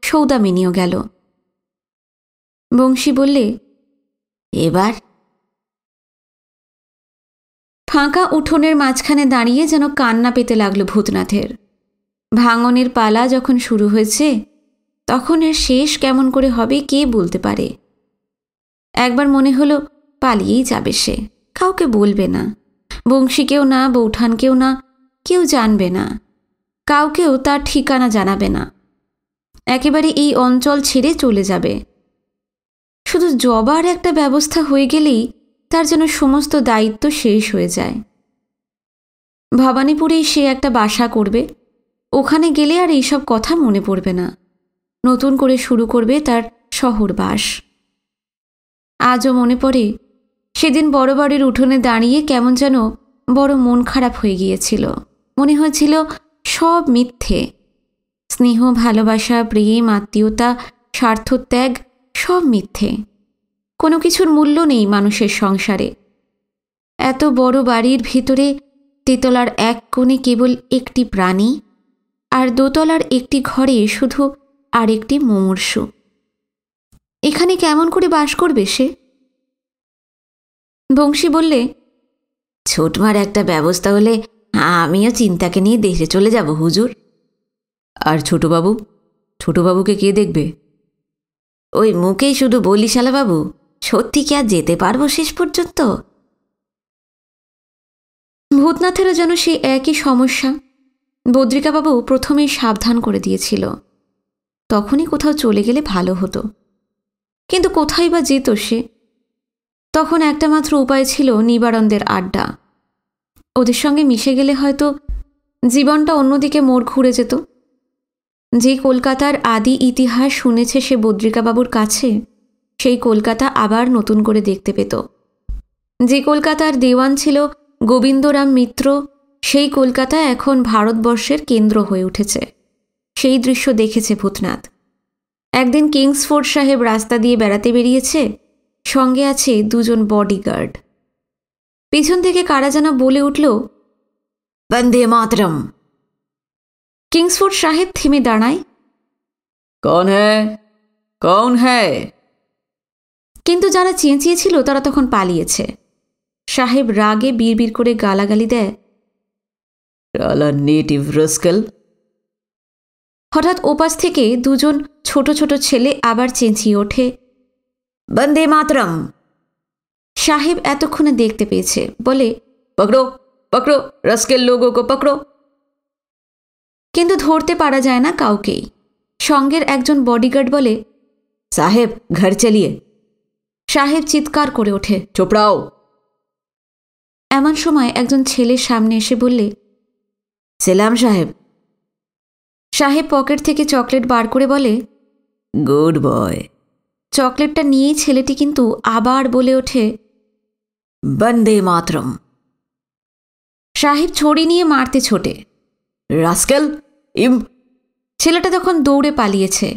সৌদামিনীও গেল বংশী বললে এবার ফাঁকা উঠোনের মাঝখানে দাঁড়িয়ে যেন কান্না পেতে লাগলো ভূতনাথের ভাঙনের পালা যখন শুরু হয়েছে তখন এর শেষ কেমন করে হবে কে বলতে পারে একবার মনে হলো পালিয়েই যাবে সে কাউকে বলবে না বংশীকেও না বৌঠানকেও না কেউ জানবে না কাউকেও তার ঠিকানা জানাবে না একেবারে এই অঞ্চল ছেড়ে চলে যাবে শুধু জবার একটা ব্যবস্থা হয়ে গেলেই তার যেন সমস্ত দায়িত্ব শেষ হয়ে যায় ভবানীপুরেই সে একটা বাসা করবে ওখানে গেলে আর এইসব কথা মনে পড়বে না নতুন করে শুরু করবে তার শহর বাস আজও মনে পড়ে সেদিন বড় বাড়ির উঠোনে দাঁড়িয়ে কেমন যেন বড় মন খারাপ হয়ে গিয়েছিল মনে হয়েছিল সব মিথ্যে স্নেহ ভালোবাসা প্রেম আত্মীয়তা স্বার্থত্যাগ সব মিথ্যে কোনো কিছুর মূল্য নেই মানুষের সংসারে এত বড় বাড়ির ভিতরে তেতলার এক কোণে কেবল একটি প্রাণী আর দোতলার একটি ঘরে শুধু আরেকটি মুমূর্ষু এখানে কেমন করে বাস করবে সে বংশী বললে ছোটমার একটা ব্যবস্থা হলে আমিও চিন্তাকে নিয়ে দেশে চলে যাব হুজুর আর ছোটবাবু ছোটবাবুকে কে দেখবে ওই মুখেই শুধু বলি শালাবাবু সত্যি কি আর যেতে পারবো শেষ পর্যন্ত ভূতনাথেরও যেন সেই একই সমস্যা বদ্রিকাবাবু প্রথমেই সাবধান করে দিয়েছিল তখনই কোথাও চলে গেলে ভালো হতো কিন্তু কোথায় বা যেত সে তখন একটা মাত্র উপায় ছিল নিবারণদের আড্ডা ওদের সঙ্গে মিশে গেলে হয়তো জীবনটা অন্যদিকে মোড় ঘুরে যেত যে কলকাতার আদি ইতিহাস শুনেছে সে বদ্রিকাবাবুর কাছে সেই কলকাতা আবার নতুন করে দেখতে পেত যে কলকাতার দেওয়ান ছিল গোবিন্দরাম মিত্র সেই কলকাতা এখন ভারতবর্ষের কেন্দ্র হয়ে উঠেছে সেই দৃশ্য দেখেছে ভূতনাথ একদিন কিংসফোর্ড সাহেব রাস্তা দিয়ে বেড়াতে বেরিয়েছে সঙ্গে আছে দুজন বডিগার্ড পিছন থেকে কারা যেন বলে উঠল বন্দে মাতরম কিংসফোর্ড সাহেব থেমে দাঁড়ায় কন হ্যাঁ কন হ্যাঁ কিন্তু যারা চেঁচিয়েছিল তারা তখন পালিয়েছে সাহেব রাগে বিড়বিড় করে গালাগালি দেয় নেটিভ হঠাৎ ওপাশ থেকে দুজন ছোট ছোট ছেলে আবার চেঁচিয়ে ওঠে বন্দে মাতরম সাহেব এতক্ষণে দেখতে পেয়েছে বলে পকড়ো পকড়ো রস্কেল লোগো কো পকড়ো কিন্তু ধরতে পারা যায় না কাউকেই সঙ্গের একজন বডিগার্ড বলে সাহেব ঘর চালিয়ে সাহেব চিৎকার করে ওঠে চোপড়াও এমন সময় একজন ছেলের সামনে এসে বললে সেলাম সাহেব সাহেব পকেট থেকে চকলেট বার করে বলে গুড বয় চকলেটটা নিয়েই ছেলেটি কিন্তু আবার বলে ওঠে বন্দে মাতরম সাহেব ছড়ি নিয়ে মারতে ছোটে রাস্কেল ইম ছেলেটা তখন দৌড়ে পালিয়েছে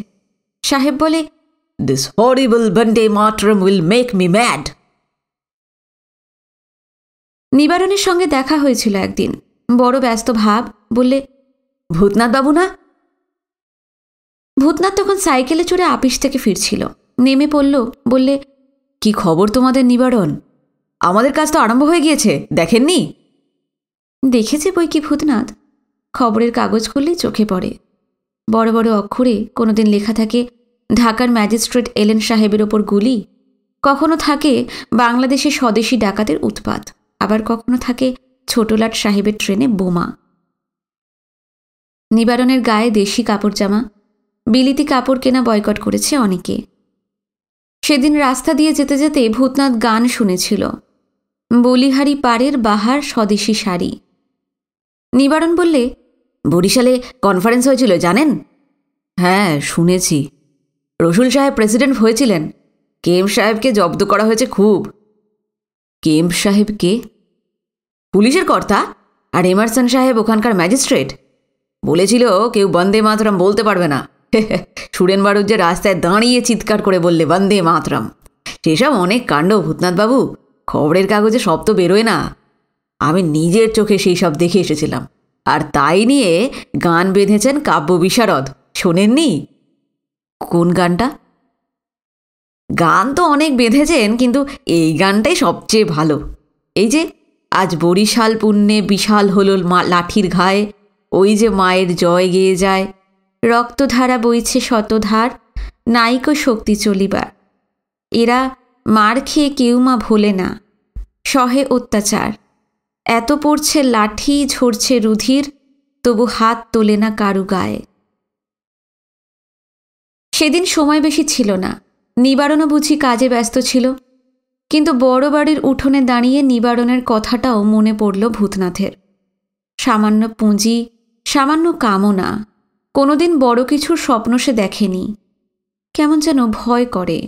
সাহেব বলে this horrible Bande Mataram will make me mad নিবারণের সঙ্গে দেখা হয়েছিল একদিন বড় ব্যস্ত ভাব বললে ভূতনাথ বাবু না ভূতনাথ তখন সাইকেলে চড়ে আপিস থেকে ফিরছিল নেমে পড়ল বললে কি খবর তোমাদের নিবারণ আমাদের কাজ তো আরম্ভ হয়ে গিয়েছে দেখেননি দেখেছে বই কি ভূতনাথ খবরের কাগজ খুললেই চোখে পড়ে বড় বড় অক্ষরে কোনোদিন লেখা থাকে ঢাকার ম্যাজিস্ট্রেট এলেন সাহেবের ওপর গুলি কখনো থাকে বাংলাদেশে স্বদেশি ডাকাতের উৎপাত আবার কখনো থাকে ছোটলাট সাহেবের ট্রেনে বোমা নিবারণের গায়ে দেশি কাপড় জামা বিলিতি কাপড় কেনা বয়কট করেছে অনেকে সেদিন রাস্তা দিয়ে যেতে যেতে ভূতনাথ গান শুনেছিল বলিহারি পাড়ের বাহার স্বদেশি শাড়ি নিবারণ বললে বরিশালে কনফারেন্স হয়েছিল জানেন হ্যাঁ শুনেছি রসুল সাহেব প্রেসিডেন্ট হয়েছিলেন কেম সাহেবকে জব্দ করা হয়েছে খুব কেম সাহেব কে পুলিশের কর্তা আর এমারসন সাহেব ওখানকার ম্যাজিস্ট্রেট বলেছিল কেউ বন্দে মাতরম বলতে পারবে না [LAUGHS] সুরেন বাড়ুর যে রাস্তায় দাঁড়িয়ে চিৎকার করে বললে বন্দে মাতরম সেসব অনেক কাণ্ড ভূতনাথবাবু খবরের কাগজে সব তো বেরোয় না আমি নিজের চোখে সেই সব দেখে এসেছিলাম আর তাই নিয়ে গান বেঁধেছেন কাব্য বিশারদ শোনেননি কোন গানটা গান তো অনেক বেঁধেছেন কিন্তু এই গানটাই সবচেয়ে ভালো এই যে আজ বরিশাল পুণ্যে বিশাল হল মা লাঠির ঘায়ে ওই যে মায়ের জয় গেয়ে যায় রক্তধারা বইছে শতধার নাইকো শক্তি চলিবার এরা মার খেয়ে কেউ মা ভোলে না সহে অত্যাচার এত পড়ছে লাঠি ঝরছে রুধির তবু হাত তোলে না কারু গায়ে সেদিন সময় বেশি ছিল না নিবারণও বুঝি কাজে ব্যস্ত ছিল কিন্তু বড় বাড়ির উঠোনে দাঁড়িয়ে নিবারণের কথাটাও মনে পড়ল ভূতনাথের সামান্য পুঁজি সামান্য কামনা কোনোদিন বড় কিছুর স্বপ্ন সে দেখেনি কেমন যেন ভয় করে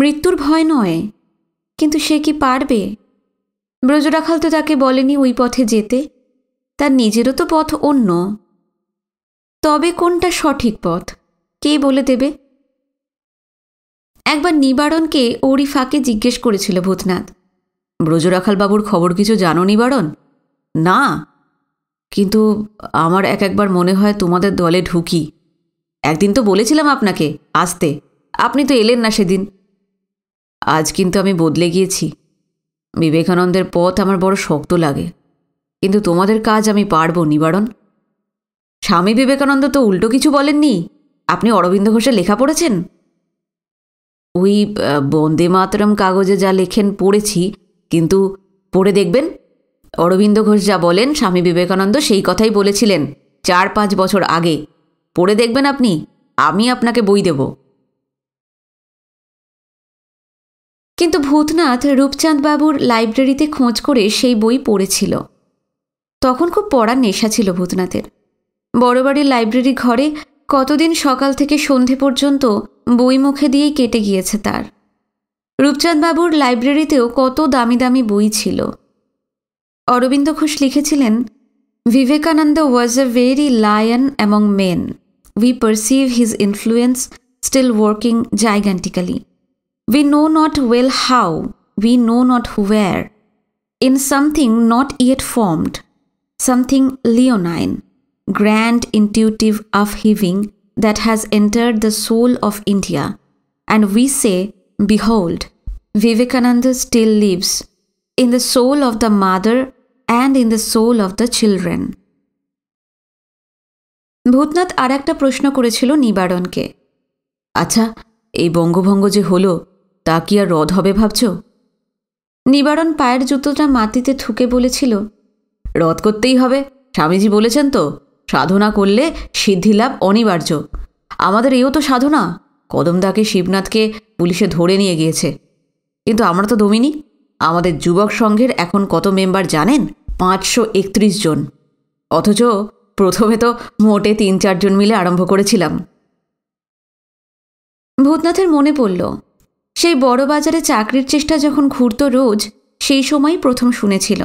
মৃত্যুর ভয় নয় কিন্তু সে কি পারবে ব্রজরাখাল তো তাকে বলেনি ওই পথে যেতে তার নিজেরও তো পথ অন্য তবে কোনটা সঠিক পথ কে বলে দেবে একবার নিবারণকে ওরই ফাঁকে জিজ্ঞেস করেছিল ভূতনাথ ব্রজরাখালবাবুর খবর কিছু জানো নিবারণ না কিন্তু আমার এক একবার মনে হয় তোমাদের দলে ঢুকি একদিন তো বলেছিলাম আপনাকে আসতে আপনি তো এলেন না সেদিন আজ কিন্তু আমি বদলে গিয়েছি বিবেকানন্দের পথ আমার বড় শক্ত লাগে কিন্তু তোমাদের কাজ আমি পারব নিবারণ স্বামী বিবেকানন্দ তো উল্টো কিছু বলেননি আপনি অরবিন্দ ঘোষের লেখা পড়েছেন ওই বন্দে মাতরম কাগজে যা লেখেন পড়েছি কিন্তু পড়ে দেখবেন অরবিন্দ ঘোষ যা বলেন স্বামী বিবেকানন্দ সেই কথাই বলেছিলেন চার পাঁচ বছর আগে পড়ে দেখবেন আপনি আমি আপনাকে বই দেবো কিন্তু ভূতনাথ রূপচাঁদবাবুর লাইব্রেরিতে খোঁজ করে সেই বই পড়েছিল তখন খুব পড়ার নেশা ছিল ভূতনাথের বড়বাড়ির লাইব্রেরি ঘরে কতদিন সকাল থেকে সন্ধে পর্যন্ত বই মুখে দিয়েই কেটে গিয়েছে তার রূপচাঁদবাবুর লাইব্রেরিতেও কত দামি দামি বই ছিল অরবিন্দ ঘোষ লিখেছিলেন Vivekananda was a very lion among men we perceive his influence still working gigantically. We know not well how, we know not where, in something not yet formed, something leonine, grand intuitive upheaving that has entered the soul of India. And we say, Behold, Vivekananda still lives in the soul of the mother and in the soul of the children. Bhutnath আর একটা প্রশ্ন করেছিল নিবারণকে আচ্ছা এই বঙ্গভঙ্গ যে হলো তা কি আর রদ হবে ভাবছ নিবারণ পায়ের জুতোটা মাটিতে থুকে বলেছিল রদ করতেই হবে স্বামীজি বলেছেন তো সাধনা করলে সিদ্ধিলাভ অনিবার্য আমাদের এও তো সাধনা কদমদাকে শিবনাথকে পুলিশে ধরে নিয়ে গিয়েছে কিন্তু আমরা তো দমিনি আমাদের যুবক সংঘের এখন কত মেম্বার জানেন পাঁচশো একত্রিশ জন অথচ প্রথমে তো মোটে তিন চারজন মিলে আরম্ভ করেছিলাম ভূতনাথের মনে পড়ল সেই বড় বাজারে চাকরির চেষ্টা যখন ঘুরত রোজ সেই সময় প্রথম শুনেছিল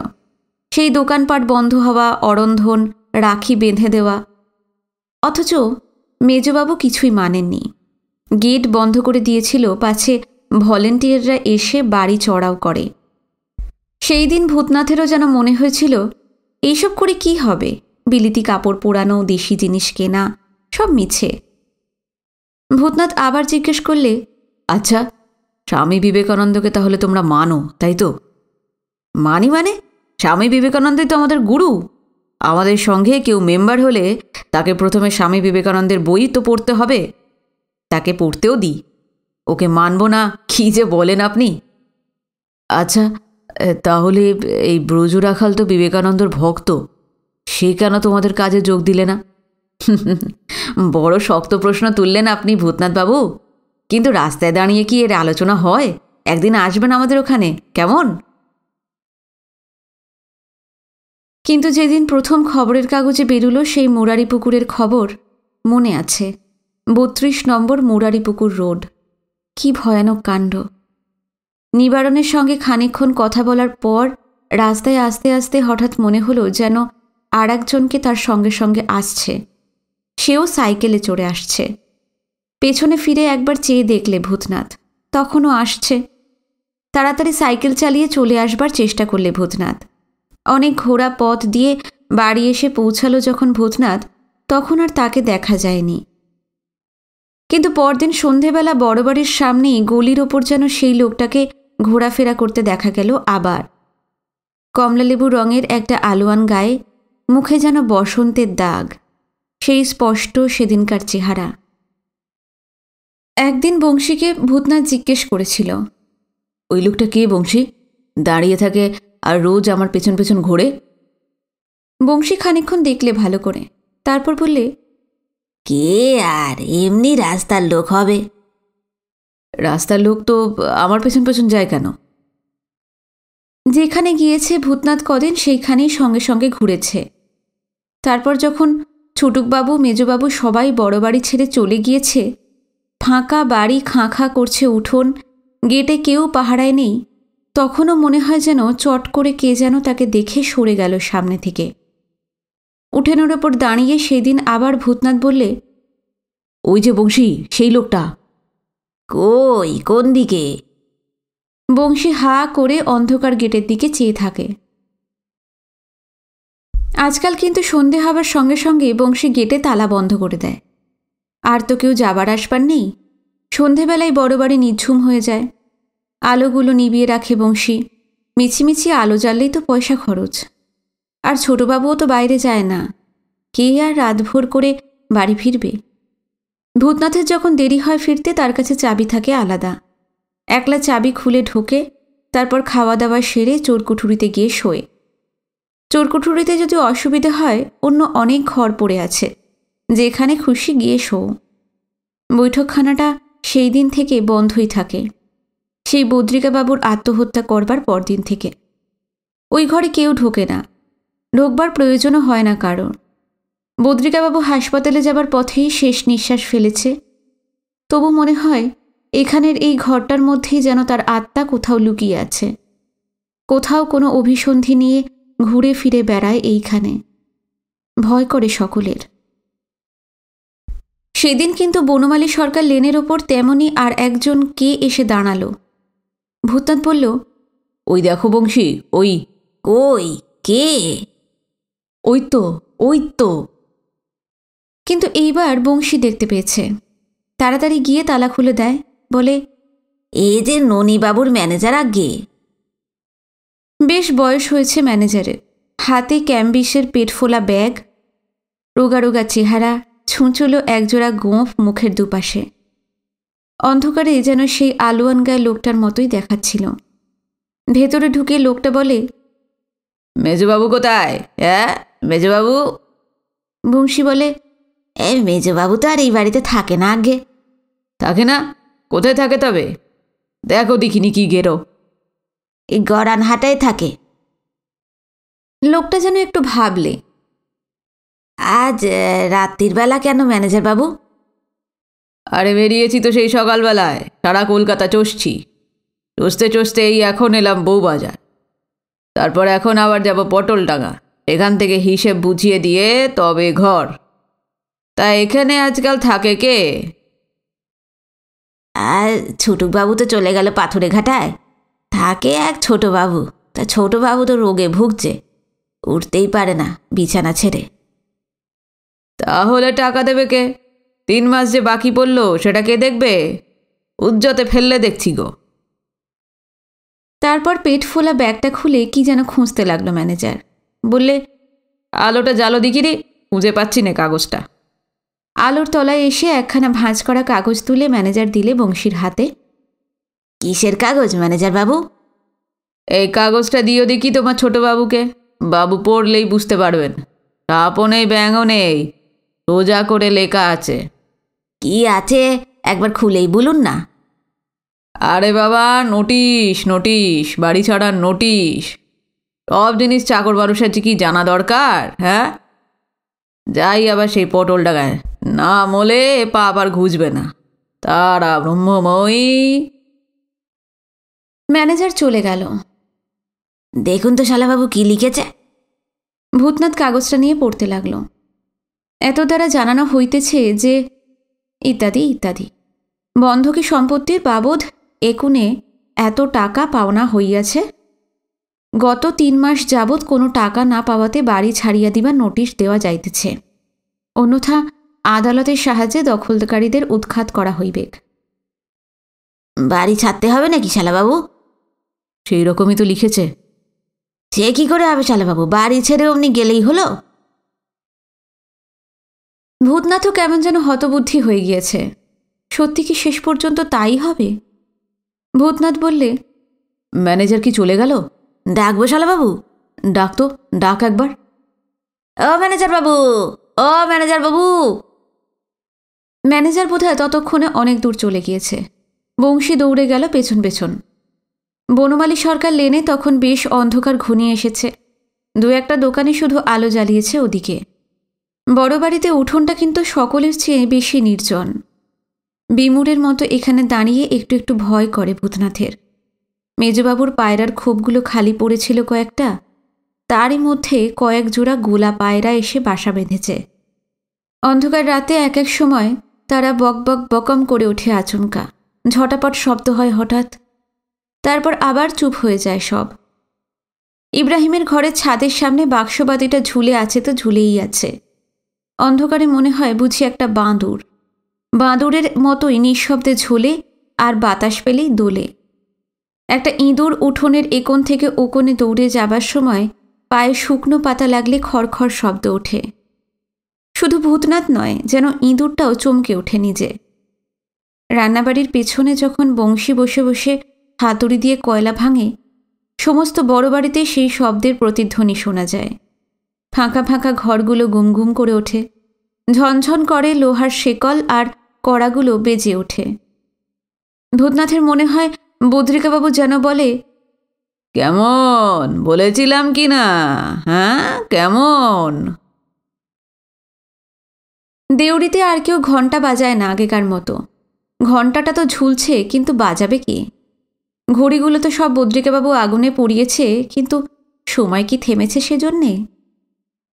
সেই দোকানপাট বন্ধ হওয়া অরন্ধন রাখি বেঁধে দেওয়া অথচ মেজবাবু কিছুই মানেননি গেট বন্ধ করে দিয়েছিল পাছে ভলেন্টিয়াররা এসে বাড়ি চড়াও করে সেই দিন ভূতনাথেরও যেন মনে হয়েছিল এইসব করে কি হবে বিলিতি কাপড় পোড়ানো দেশি জিনিস কেনা সব মিছে ভূতনাথ আবার জিজ্ঞেস করলে আচ্ছা স্বামী বিবেকানন্দকে তাহলে তোমরা মানো তাই তো মানি মানে স্বামী বিবেকানন্দই তো আমাদের গুরু আমাদের সঙ্গে কেউ মেম্বার হলে তাকে প্রথমে স্বামী বিবেকানন্দের বই তো পড়তে হবে তাকে পড়তেও দিই ওকে মানব না কি যে বলেন আপনি আচ্ছা তাহলে এই ব্রজ রাখাল তো বিবেকানন্দর ভক্ত সে কেন তোমাদের কাজে যোগ দিলে না [LAUGHS] বড় শক্ত প্রশ্ন তুললেন আপনি ভূতনাথবাবু কিন্তু রাস্তায় দাঁড়িয়ে কি এর আলোচনা হয় একদিন আসবেন আমাদের ওখানে কেমন কিন্তু যেদিন প্রথম খবরের কাগজে বেরুল সেই মুরারি পুকুরের খবর মনে আছে বত্রিশ নম্বর মুরারি পুকুর রোড কি ভয়ানক কাণ্ড নিবারণের সঙ্গে খানিক্ষণ কথা বলার পর রাস্তায় আসতে আসতে হঠাৎ মনে হলো যেন আর তার সঙ্গে সঙ্গে আসছে সেও সাইকেলে চড়ে আসছে পেছনে ফিরে একবার চেয়ে দেখলে ভূতনাথ তখনও আসছে তাড়াতাড়ি সাইকেল চালিয়ে চলে আসবার চেষ্টা করলে ভূতনাথ অনেক ঘোরা পথ দিয়ে বাড়ি এসে পৌঁছালো যখন ভূতনাথ তখন আর তাকে দেখা যায়নি কিন্তু পরদিন সন্ধেবেলা বড় বাড়ির সামনেই গলির ওপর যেন সেই লোকটাকে ঘোরাফেরা করতে দেখা গেল আবার কমলালেবু রঙের একটা আলোয়ান গায়ে মুখে যেন বসন্তের দাগ সেই স্পষ্ট সেদিনকার চেহারা একদিন বংশীকে ভূতনাথ জিজ্ঞেস করেছিল ওই লোকটা কে বংশী দাঁড়িয়ে থাকে আর রোজ আমার পেছন পেছন ঘোরে বংশী খানিক্ষণ দেখলে ভালো করে তারপর বললে কে আর এমনি রাস্তার লোক হবে রাস্তার লোক তো আমার পেছন পেছন যায় কেন যেখানে গিয়েছে ভূতনাথ কদিন সেইখানেই সঙ্গে সঙ্গে ঘুরেছে তারপর যখন ছুটুকবাবু মেজবাবু সবাই বড় বাড়ি ছেড়ে চলে গিয়েছে ফাঁকা বাড়ি খাঁ খাঁ করছে উঠোন গেটে কেউ পাহারায় নেই তখনও মনে হয় যেন চট করে কে যেন তাকে দেখে সরে গেল সামনে থেকে উঠোনের ওপর দাঁড়িয়ে সেদিন আবার ভূতনাথ বললে ওই যে বংশী সেই লোকটা কই কোন দিকে বংশী হা করে অন্ধকার গেটের দিকে চেয়ে থাকে আজকাল কিন্তু সন্ধে হবার সঙ্গে সঙ্গে বংশী গেটে তালা বন্ধ করে দেয় আর তো কেউ যাবার আসবার নেই সন্ধেবেলায় বড় বাড়ি নিঝুম হয়ে যায় আলোগুলো নিবিয়ে রাখে বংশী মিছিমিছি আলো জ্বাললেই তো পয়সা খরচ আর ছোটবাবুও তো বাইরে যায় না কে আর রাতভোর করে বাড়ি ফিরবে ভূতনাথের যখন দেরি হয় ফিরতে তার কাছে চাবি থাকে আলাদা একলা চাবি খুলে ঢোকে তারপর খাওয়া দাওয়া সেরে চোরকুঠুরিতে গিয়ে শোয়ে চোরকুঠুরিতে যদি অসুবিধে হয় অন্য অনেক ঘর পড়ে আছে যেখানে খুশি গিয়ে শো বৈঠকখানাটা সেই দিন থেকে বন্ধই থাকে সেই বদ্রিকাবাবুর আত্মহত্যা করবার পরদিন থেকে ওই ঘরে কেউ ঢোকে না ঢোকবার প্রয়োজনও হয় না কারণ বদ্রিকাবাবু হাসপাতালে যাবার পথেই শেষ নিঃশ্বাস ফেলেছে তবু মনে হয় এখানের এই ঘরটার মধ্যেই যেন তার আত্মা কোথাও লুকিয়ে আছে কোথাও কোনো অভিসন্ধি নিয়ে ঘুরে ফিরে বেড়ায় এইখানে ভয় করে সকলের সেদিন কিন্তু বনমালী সরকার লেনের ওপর তেমনই আর একজন কে এসে দাঁড়ালো ভূতনাথ বলল ওই দেখো বংশী ওই কই কে ওই তো ওই তো কিন্তু এইবার বংশী দেখতে পেয়েছে তাড়াতাড়ি গিয়ে তালা খুলে দেয় বলে এ যে ননীবাবুর ম্যানেজার আগে বেশ বয়স হয়েছে ম্যানেজারের হাতে ক্যাম্বিসের পেট ফোলা ব্যাগ রোগা রোগা চেহারা ছুঁচল একজোড়া গোঁফ মুখের দুপাশে অন্ধকারে যেন সেই আলোয়ান গায়ে লোকটার মতোই দেখাচ্ছিল ভেতরে ঢুকে লোকটা বলে মেজবাবু কোথায় হ্যাঁ মেজবাবু বংশী বলে এ মেজবাবু তো আর এই বাড়িতে থাকে না আগে থাকে না কোথায় থাকে তবে দেখো দেখিনি কি গেরো এই গড়ানহাটায় থাকে লোকটা যেন একটু ভাবলে আজ রাত্রির বেলা কেন ম্যানেজার বাবু আরে বেরিয়েছি তো সেই সকালবেলায় সারা কলকাতা চষছি চষতে চষতে এই এখন এলাম বউবাজার তারপর এখন আবার যাব ডাঙা এখান থেকে হিসেব বুঝিয়ে দিয়ে তবে ঘর তা এখানে আজকাল থাকে কে আর বাবু তো চলে গেল পাথুরে ঘাটায় থাকে এক ছোট বাবু তা ছোট বাবু তো রোগে ভুগছে উঠতেই পারে না বিছানা ছেড়ে তাহলে টাকা দেবে কে তিন মাস যে বাকি পড়ল সেটা কে দেখবে উজ্জতে ফেললে দেখছি গো তারপর পেট ফোলা ব্যাগটা খুলে কি যেন খুঁজতে লাগলো ম্যানেজার বললে আলোটা জালো দিকি রে খুঁজে পাচ্ছি না কাগজটা আলোর তলায় এসে একখানা ভাঁজ করা কাগজ তুলে ম্যানেজার দিলে বংশীর হাতে কিসের কাগজ ম্যানেজার বাবু এই কাগজটা দিও দেখি তোমার ছোট বাবুকে বাবু পড়লেই বুঝতে পারবেন তাপও নেই ব্যাঙও নেই সোজা করে লেখা আছে কি আছে একবার খুলেই বলুন না আরে বাবা নোটিশ নোটিশ বাড়ি ছাড়ার নোটিশ সব জিনিস চাকর বারুষার কি জানা দরকার হ্যাঁ যাই আবার সেই পটল ডাকায় না মলে পা আবার ঘুষবে না তারা ব্রহ্মময়ী ম্যানেজার চলে গেল দেখুন তো শালাবাবু কি লিখেছে ভূতনাথ কাগজটা নিয়ে পড়তে লাগলো এত দ্বারা জানানো হইতেছে যে ইত্যাদি ইত্যাদি বন্ধকি সম্পত্তির বাবদ একুনে এত টাকা পাওনা হইয়াছে গত তিন মাস যাবৎ কোনো টাকা না পাওয়াতে বাড়ি ছাড়িয়া দিবার নোটিশ দেওয়া যাইতেছে অন্যথা আদালতের সাহায্যে দখলকারীদের উৎখাত করা হইবেক বাড়ি ছাড়তে হবে নাকি শালাবাবু সেই রকমই তো লিখেছে সে কি করে হবে শালাবাবু বাড়ি ছেড়ে অমনি গেলেই হলো ভূতনাথও কেমন যেন হতবুদ্ধি হয়ে গিয়েছে সত্যি কি শেষ পর্যন্ত তাই হবে ভূতনাথ বললে ম্যানেজার কি চলে গেল ডাকবো শালাবাবু ডাক তো ডাক একবার ও ম্যানেজার বাবু ও ম্যানেজার বাবু ম্যানেজার বোধহয় ততক্ষণে অনেক দূর চলে গিয়েছে বংশী দৌড়ে গেল পেছন পেছন বনমালী সরকার লেনে তখন বেশ অন্ধকার ঘনিয়ে এসেছে দু একটা দোকানে শুধু আলো জ্বালিয়েছে ওদিকে বড় বাড়িতে উঠোনটা কিন্তু সকলের চেয়ে বেশি নির্জন বিমুরের মতো এখানে দাঁড়িয়ে একটু একটু ভয় করে ভূতনাথের মেজবাবুর পায়রার খোপগুলো খালি পড়েছিল কয়েকটা তারই মধ্যে কয়েক জোড়া গোলা পায়রা এসে বাসা বেঁধেছে অন্ধকার রাতে এক এক সময় তারা বক বক বকম করে ওঠে আচমকা ঝটাপট শব্দ হয় হঠাৎ তারপর আবার চুপ হয়ে যায় সব ইব্রাহিমের ঘরের ছাদের সামনে বাক্সবাদীটা ঝুলে আছে তো ঝুলেই আছে অন্ধকারে মনে হয় বুঝি একটা বাঁদুর বাঁদুরের মতোই নিঃশব্দে ঝোলে আর বাতাস পেলেই দোলে একটা ইঁদুর উঠোনের একোন থেকে ওকোনে দৌড়ে যাবার সময় পায়ে শুকনো পাতা লাগলে খড়খড় শব্দ ওঠে শুধু ভূতনাথ নয় যেন ইঁদুরটাও চমকে ওঠে নিজে রান্নাবাড়ির পেছনে যখন বংশী বসে বসে হাতুড়ি দিয়ে কয়লা ভাঙে সমস্ত বড় বাড়িতে সেই শব্দের প্রতিধ্বনি শোনা যায় ফাঁকা ফাঁকা ঘরগুলো গুম করে ওঠে ঝনঝন করে লোহার শেকল আর কড়াগুলো বেজে ওঠে ভূতনাথের মনে হয় বদ্রিকাবাবু যেন বলে কেমন বলেছিলাম কি না হ্যাঁ কেমন দেউড়িতে আর কেউ ঘন্টা বাজায় না আগেকার মতো ঘন্টাটা তো ঝুলছে কিন্তু বাজাবে কি ঘড়িগুলো তো সব বদ্রিকাবাবু আগুনে পুড়িয়েছে কিন্তু সময় কি থেমেছে সেজন্যে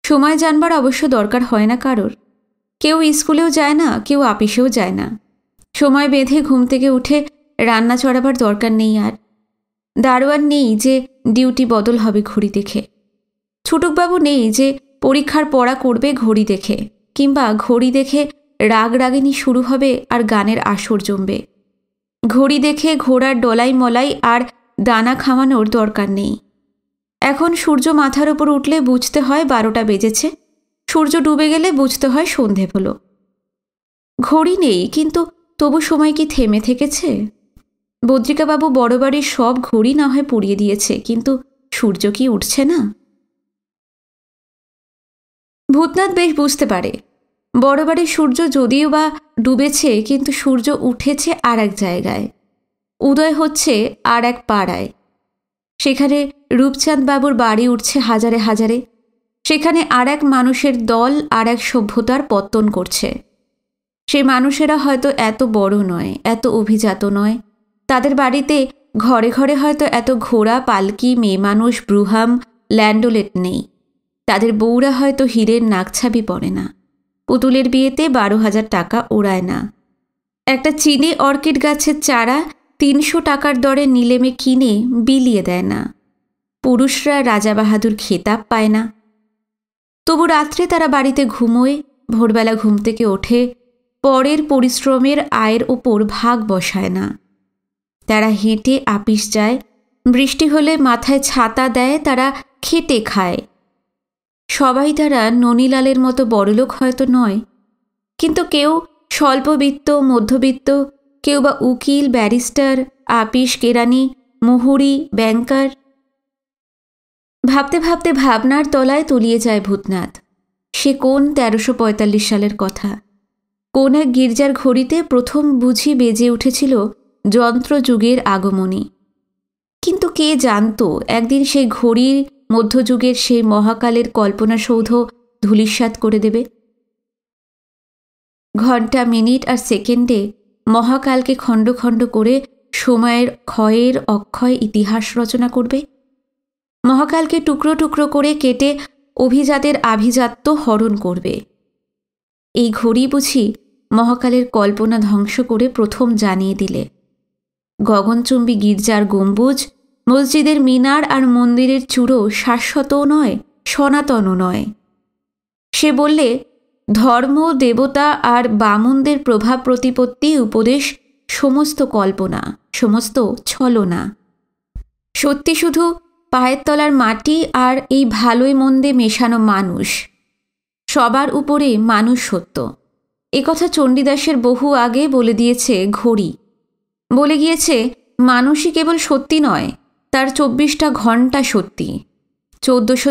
সময় জানবার অবশ্য দরকার হয় না কারোর কেউ স্কুলেও যায় না কেউ আপিসেও যায় না সময় বেঁধে ঘুম থেকে উঠে রান্না চড়াবার দরকার নেই আর দারোয়ার নেই যে ডিউটি বদল হবে ঘড়ি দেখে ছুটুকবাবু নেই যে পরীক্ষার পড়া করবে ঘড়ি দেখে কিংবা ঘড়ি দেখে রাগ রাগিনী শুরু হবে আর গানের আসর জমবে ঘড়ি দেখে ঘোড়ার ডলাই মলাই আর দানা খাওয়ানোর দরকার নেই এখন সূর্য মাথার ওপর উঠলে বুঝতে হয় বারোটা বেজেছে সূর্য ডুবে গেলে বুঝতে হয় সন্ধে হল ঘড়ি নেই কিন্তু তবু সময় কি থেমে থেকেছে বদ্রিকাবাবু বড় বাড়ির সব ঘড়ি না হয় পুড়িয়ে দিয়েছে কিন্তু সূর্য কি উঠছে না ভূতনাথ বেশ বুঝতে পারে বড় বাড়ির সূর্য যদিও বা ডুবেছে কিন্তু সূর্য উঠেছে আর এক জায়গায় উদয় হচ্ছে আর এক পাড়ায় সেখানে রূপচাঁদ বাবুর বাড়ি উঠছে হাজারে হাজারে সেখানে আর এক মানুষের দল আর এক সভ্যতার পত্তন করছে সেই মানুষেরা হয়তো এত বড় নয় এত অভিজাত নয় তাদের বাড়িতে ঘরে ঘরে হয়তো এত ঘোড়া পালকি মেয়ে মানুষ ব্রুহাম ল্যান্ডোলেট নেই তাদের বউরা হয়তো হীরের নাকছাবি পড়ে না পুতুলের বিয়েতে বারো হাজার টাকা ওড়ায় না একটা চিনি অর্কিড গাছের চারা তিনশো টাকার দরে নিলেমে কিনে বিলিয়ে দেয় না পুরুষরা রাজা বাহাদুর খেতাব পায় না তবু রাত্রে তারা বাড়িতে ঘুমোয় ভোরবেলা ঘুম থেকে ওঠে পরের পরিশ্রমের আয়ের ওপর ভাগ বসায় না তারা হেঁটে আপিস যায় বৃষ্টি হলে মাথায় ছাতা দেয় তারা খেটে খায় সবাই তারা ননীলালের মতো বড়লোক হয়তো নয় কিন্তু কেউ স্বল্পবিত্ত মধ্যবিত্ত কেউ বা উকিল ব্যারিস্টার আপিস কেরানি মুহুরি ব্যাংকার ভাবতে ভাবতে ভাবনার তলায় তলিয়ে যায় ভূতনাথ সে কোন তেরোশো পঁয়তাল্লিশ সালের কথা কোন এক গির্জার ঘড়িতে প্রথম বুঝি বেজে উঠেছিল যন্ত্রযুগের আগমনী কিন্তু কে জানত একদিন সেই ঘড়ির মধ্যযুগের সেই মহাকালের কল্পনাসৌধ ধূলিস্বাত করে দেবে ঘন্টা মিনিট আর সেকেন্ডে মহাকালকে খণ্ড খণ্ড করে সময়ের ক্ষয়ের অক্ষয় ইতিহাস রচনা করবে মহাকালকে টুকরো টুকরো করে কেটে অভিজাতের আভিজাত্য হরণ করবে এই ঘড়ি বুঝি মহাকালের কল্পনা ধ্বংস করে প্রথম জানিয়ে দিলে গগনচুম্বী গির্জার গম্বুজ মসজিদের মিনার আর মন্দিরের চূড়ো শাশ্বতও নয় সনাতনও নয় সে বললে ধর্ম দেবতা আর বামুনদের প্রভাব প্রতিপত্তি উপদেশ সমস্ত কল্পনা সমস্ত ছলনা সত্যি শুধু পায়ের তলার মাটি আর এই ভালোই মন্দে মেশানো মানুষ সবার উপরে মানুষ সত্য একথা চণ্ডীদাসের বহু আগে বলে দিয়েছে ঘড়ি বলে গিয়েছে মানুষই কেবল সত্যি নয় তার চব্বিশটা ঘন্টা সত্যি চোদ্দোশো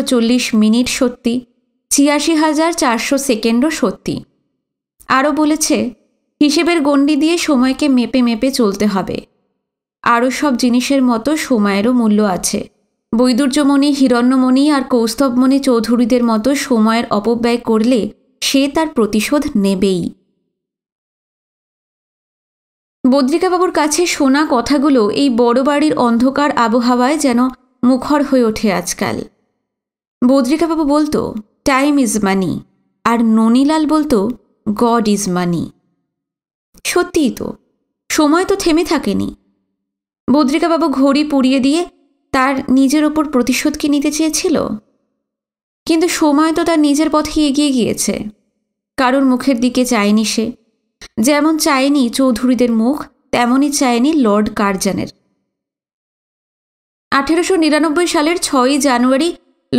মিনিট সত্যি ছিয়াশি হাজার চারশো সেকেন্ডও সত্যি আরও বলেছে হিসেবের গণ্ডি দিয়ে সময়কে মেপে মেপে চলতে হবে আরও সব জিনিসের মতো সময়েরও মূল্য আছে বৈদুর্যমণি হিরণ্যমণি আর কৌস্তবমণি চৌধুরীদের মতো সময়ের অপব্যয় করলে সে তার প্রতিশোধ নেবেই বদ্রিকাবাবুর কাছে শোনা কথাগুলো এই বড় বাড়ির অন্ধকার আবহাওয়ায় যেন মুখর হয়ে ওঠে আজকাল বদ্রিকাবাবু বলতো টাইম ইজ মানি আর ননীলাল বলতো গড ইজ মানি সত্যিই তো সময় তো থেমে থাকেনি বদ্রিকাবাবু ঘড়ি পুড়িয়ে দিয়ে তার নিজের ওপর প্রতিশোধ কি নিতে চেয়েছিল কিন্তু সময় তো তার নিজের পথে এগিয়ে গিয়েছে কারোর মুখের দিকে চায়নি সে যেমন চায়নি চৌধুরীদের মুখ তেমনই চায়নি লর্ড কার্জানের আঠেরোশো নিরানব্বই সালের ছয়ই জানুয়ারি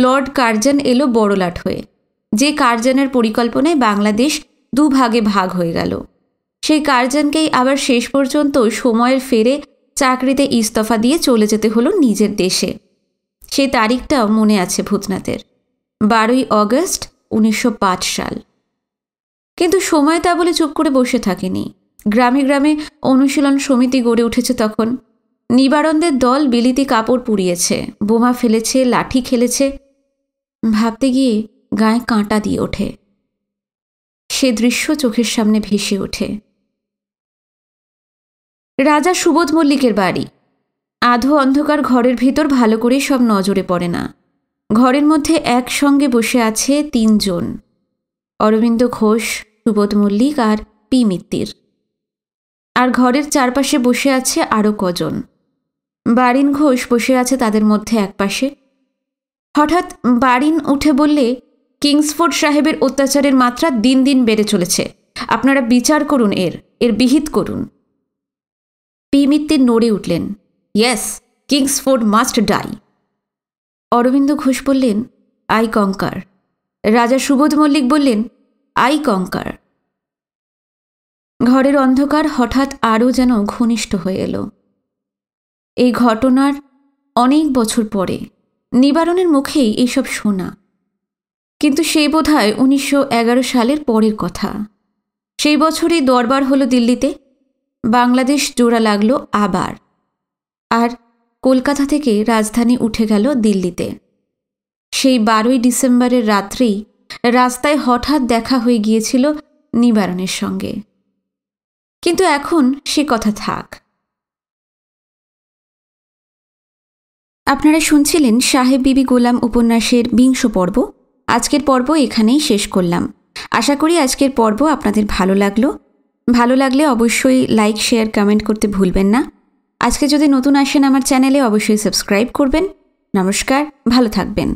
লর্ড কার্জন এলো বড়লাট হয়ে যে কার্জনের পরিকল্পনায় বাংলাদেশ দুভাগে ভাগ হয়ে গেল সেই কার্জনকেই আবার শেষ পর্যন্ত সময়ের ফেরে চাকরিতে ইস্তফা দিয়ে চলে যেতে হলো নিজের দেশে সেই তারিখটাও মনে আছে ভূতনাথের বারোই অগস্ট উনিশশো সাল কিন্তু সময় তা বলে চুপ করে বসে থাকেনি গ্রামে গ্রামে অনুশীলন সমিতি গড়ে উঠেছে তখন নিবারণদের দল বিলিতি কাপড় পুড়িয়েছে বোমা ফেলেছে লাঠি খেলেছে ভাবতে গিয়ে গায়ে কাঁটা দিয়ে ওঠে সে দৃশ্য চোখের সামনে ভেসে ওঠে রাজা সুবোধ মল্লিকের বাড়ি আধো অন্ধকার ঘরের ভিতর ভালো করে সব নজরে পড়ে না ঘরের মধ্যে একসঙ্গে বসে আছে তিনজন অরবিন্দ ঘোষ সুবোধ মল্লিক আর পি মিত্তির আর ঘরের চারপাশে বসে আছে আরও কজন বারিন ঘোষ বসে আছে তাদের মধ্যে একপাশে হঠাৎ বারিন উঠে বললে কিংসফোর্ড সাহেবের অত্যাচারের মাত্রা দিন দিন বেড়ে চলেছে আপনারা বিচার করুন এর এর বিহিত করুন পিমিত্তে নড়ে উঠলেন yes Kingsford must die Aurobindo Ghosh বললেন আই কঙ্কার রাজা সুবোধ মল্লিক বললেন আই কঙ্কার ঘরের অন্ধকার হঠাৎ আরও যেন ঘনিষ্ঠ হয়ে এলো এই ঘটনার অনেক বছর পরে নিবারণের মুখেই এইসব শোনা কিন্তু সেই বোধ হয় উনিশশো সালের পরের কথা সেই বছরই দরবার হলো দিল্লিতে বাংলাদেশ জোড়া লাগলো আবার আর কলকাতা থেকে রাজধানী উঠে গেল দিল্লিতে সেই বারোই ডিসেম্বরের রাত্রেই রাস্তায় হঠাৎ দেখা হয়ে গিয়েছিল নিবারণের সঙ্গে কিন্তু এখন সে কথা থাক আপনারা শুনছিলেন সাহেব বিবি গোলাম উপন্যাসের বিংশ পর্ব আজকের পর্ব এখানেই শেষ করলাম আশা করি আজকের পর্ব আপনাদের ভালো লাগলো ভালো লাগলে অবশ্যই লাইক শেয়ার কমেন্ট করতে ভুলবেন না আজকে যদি নতুন আসেন আমার চ্যানেলে অবশ্যই সাবস্ক্রাইব করবেন নমস্কার ভালো থাকবেন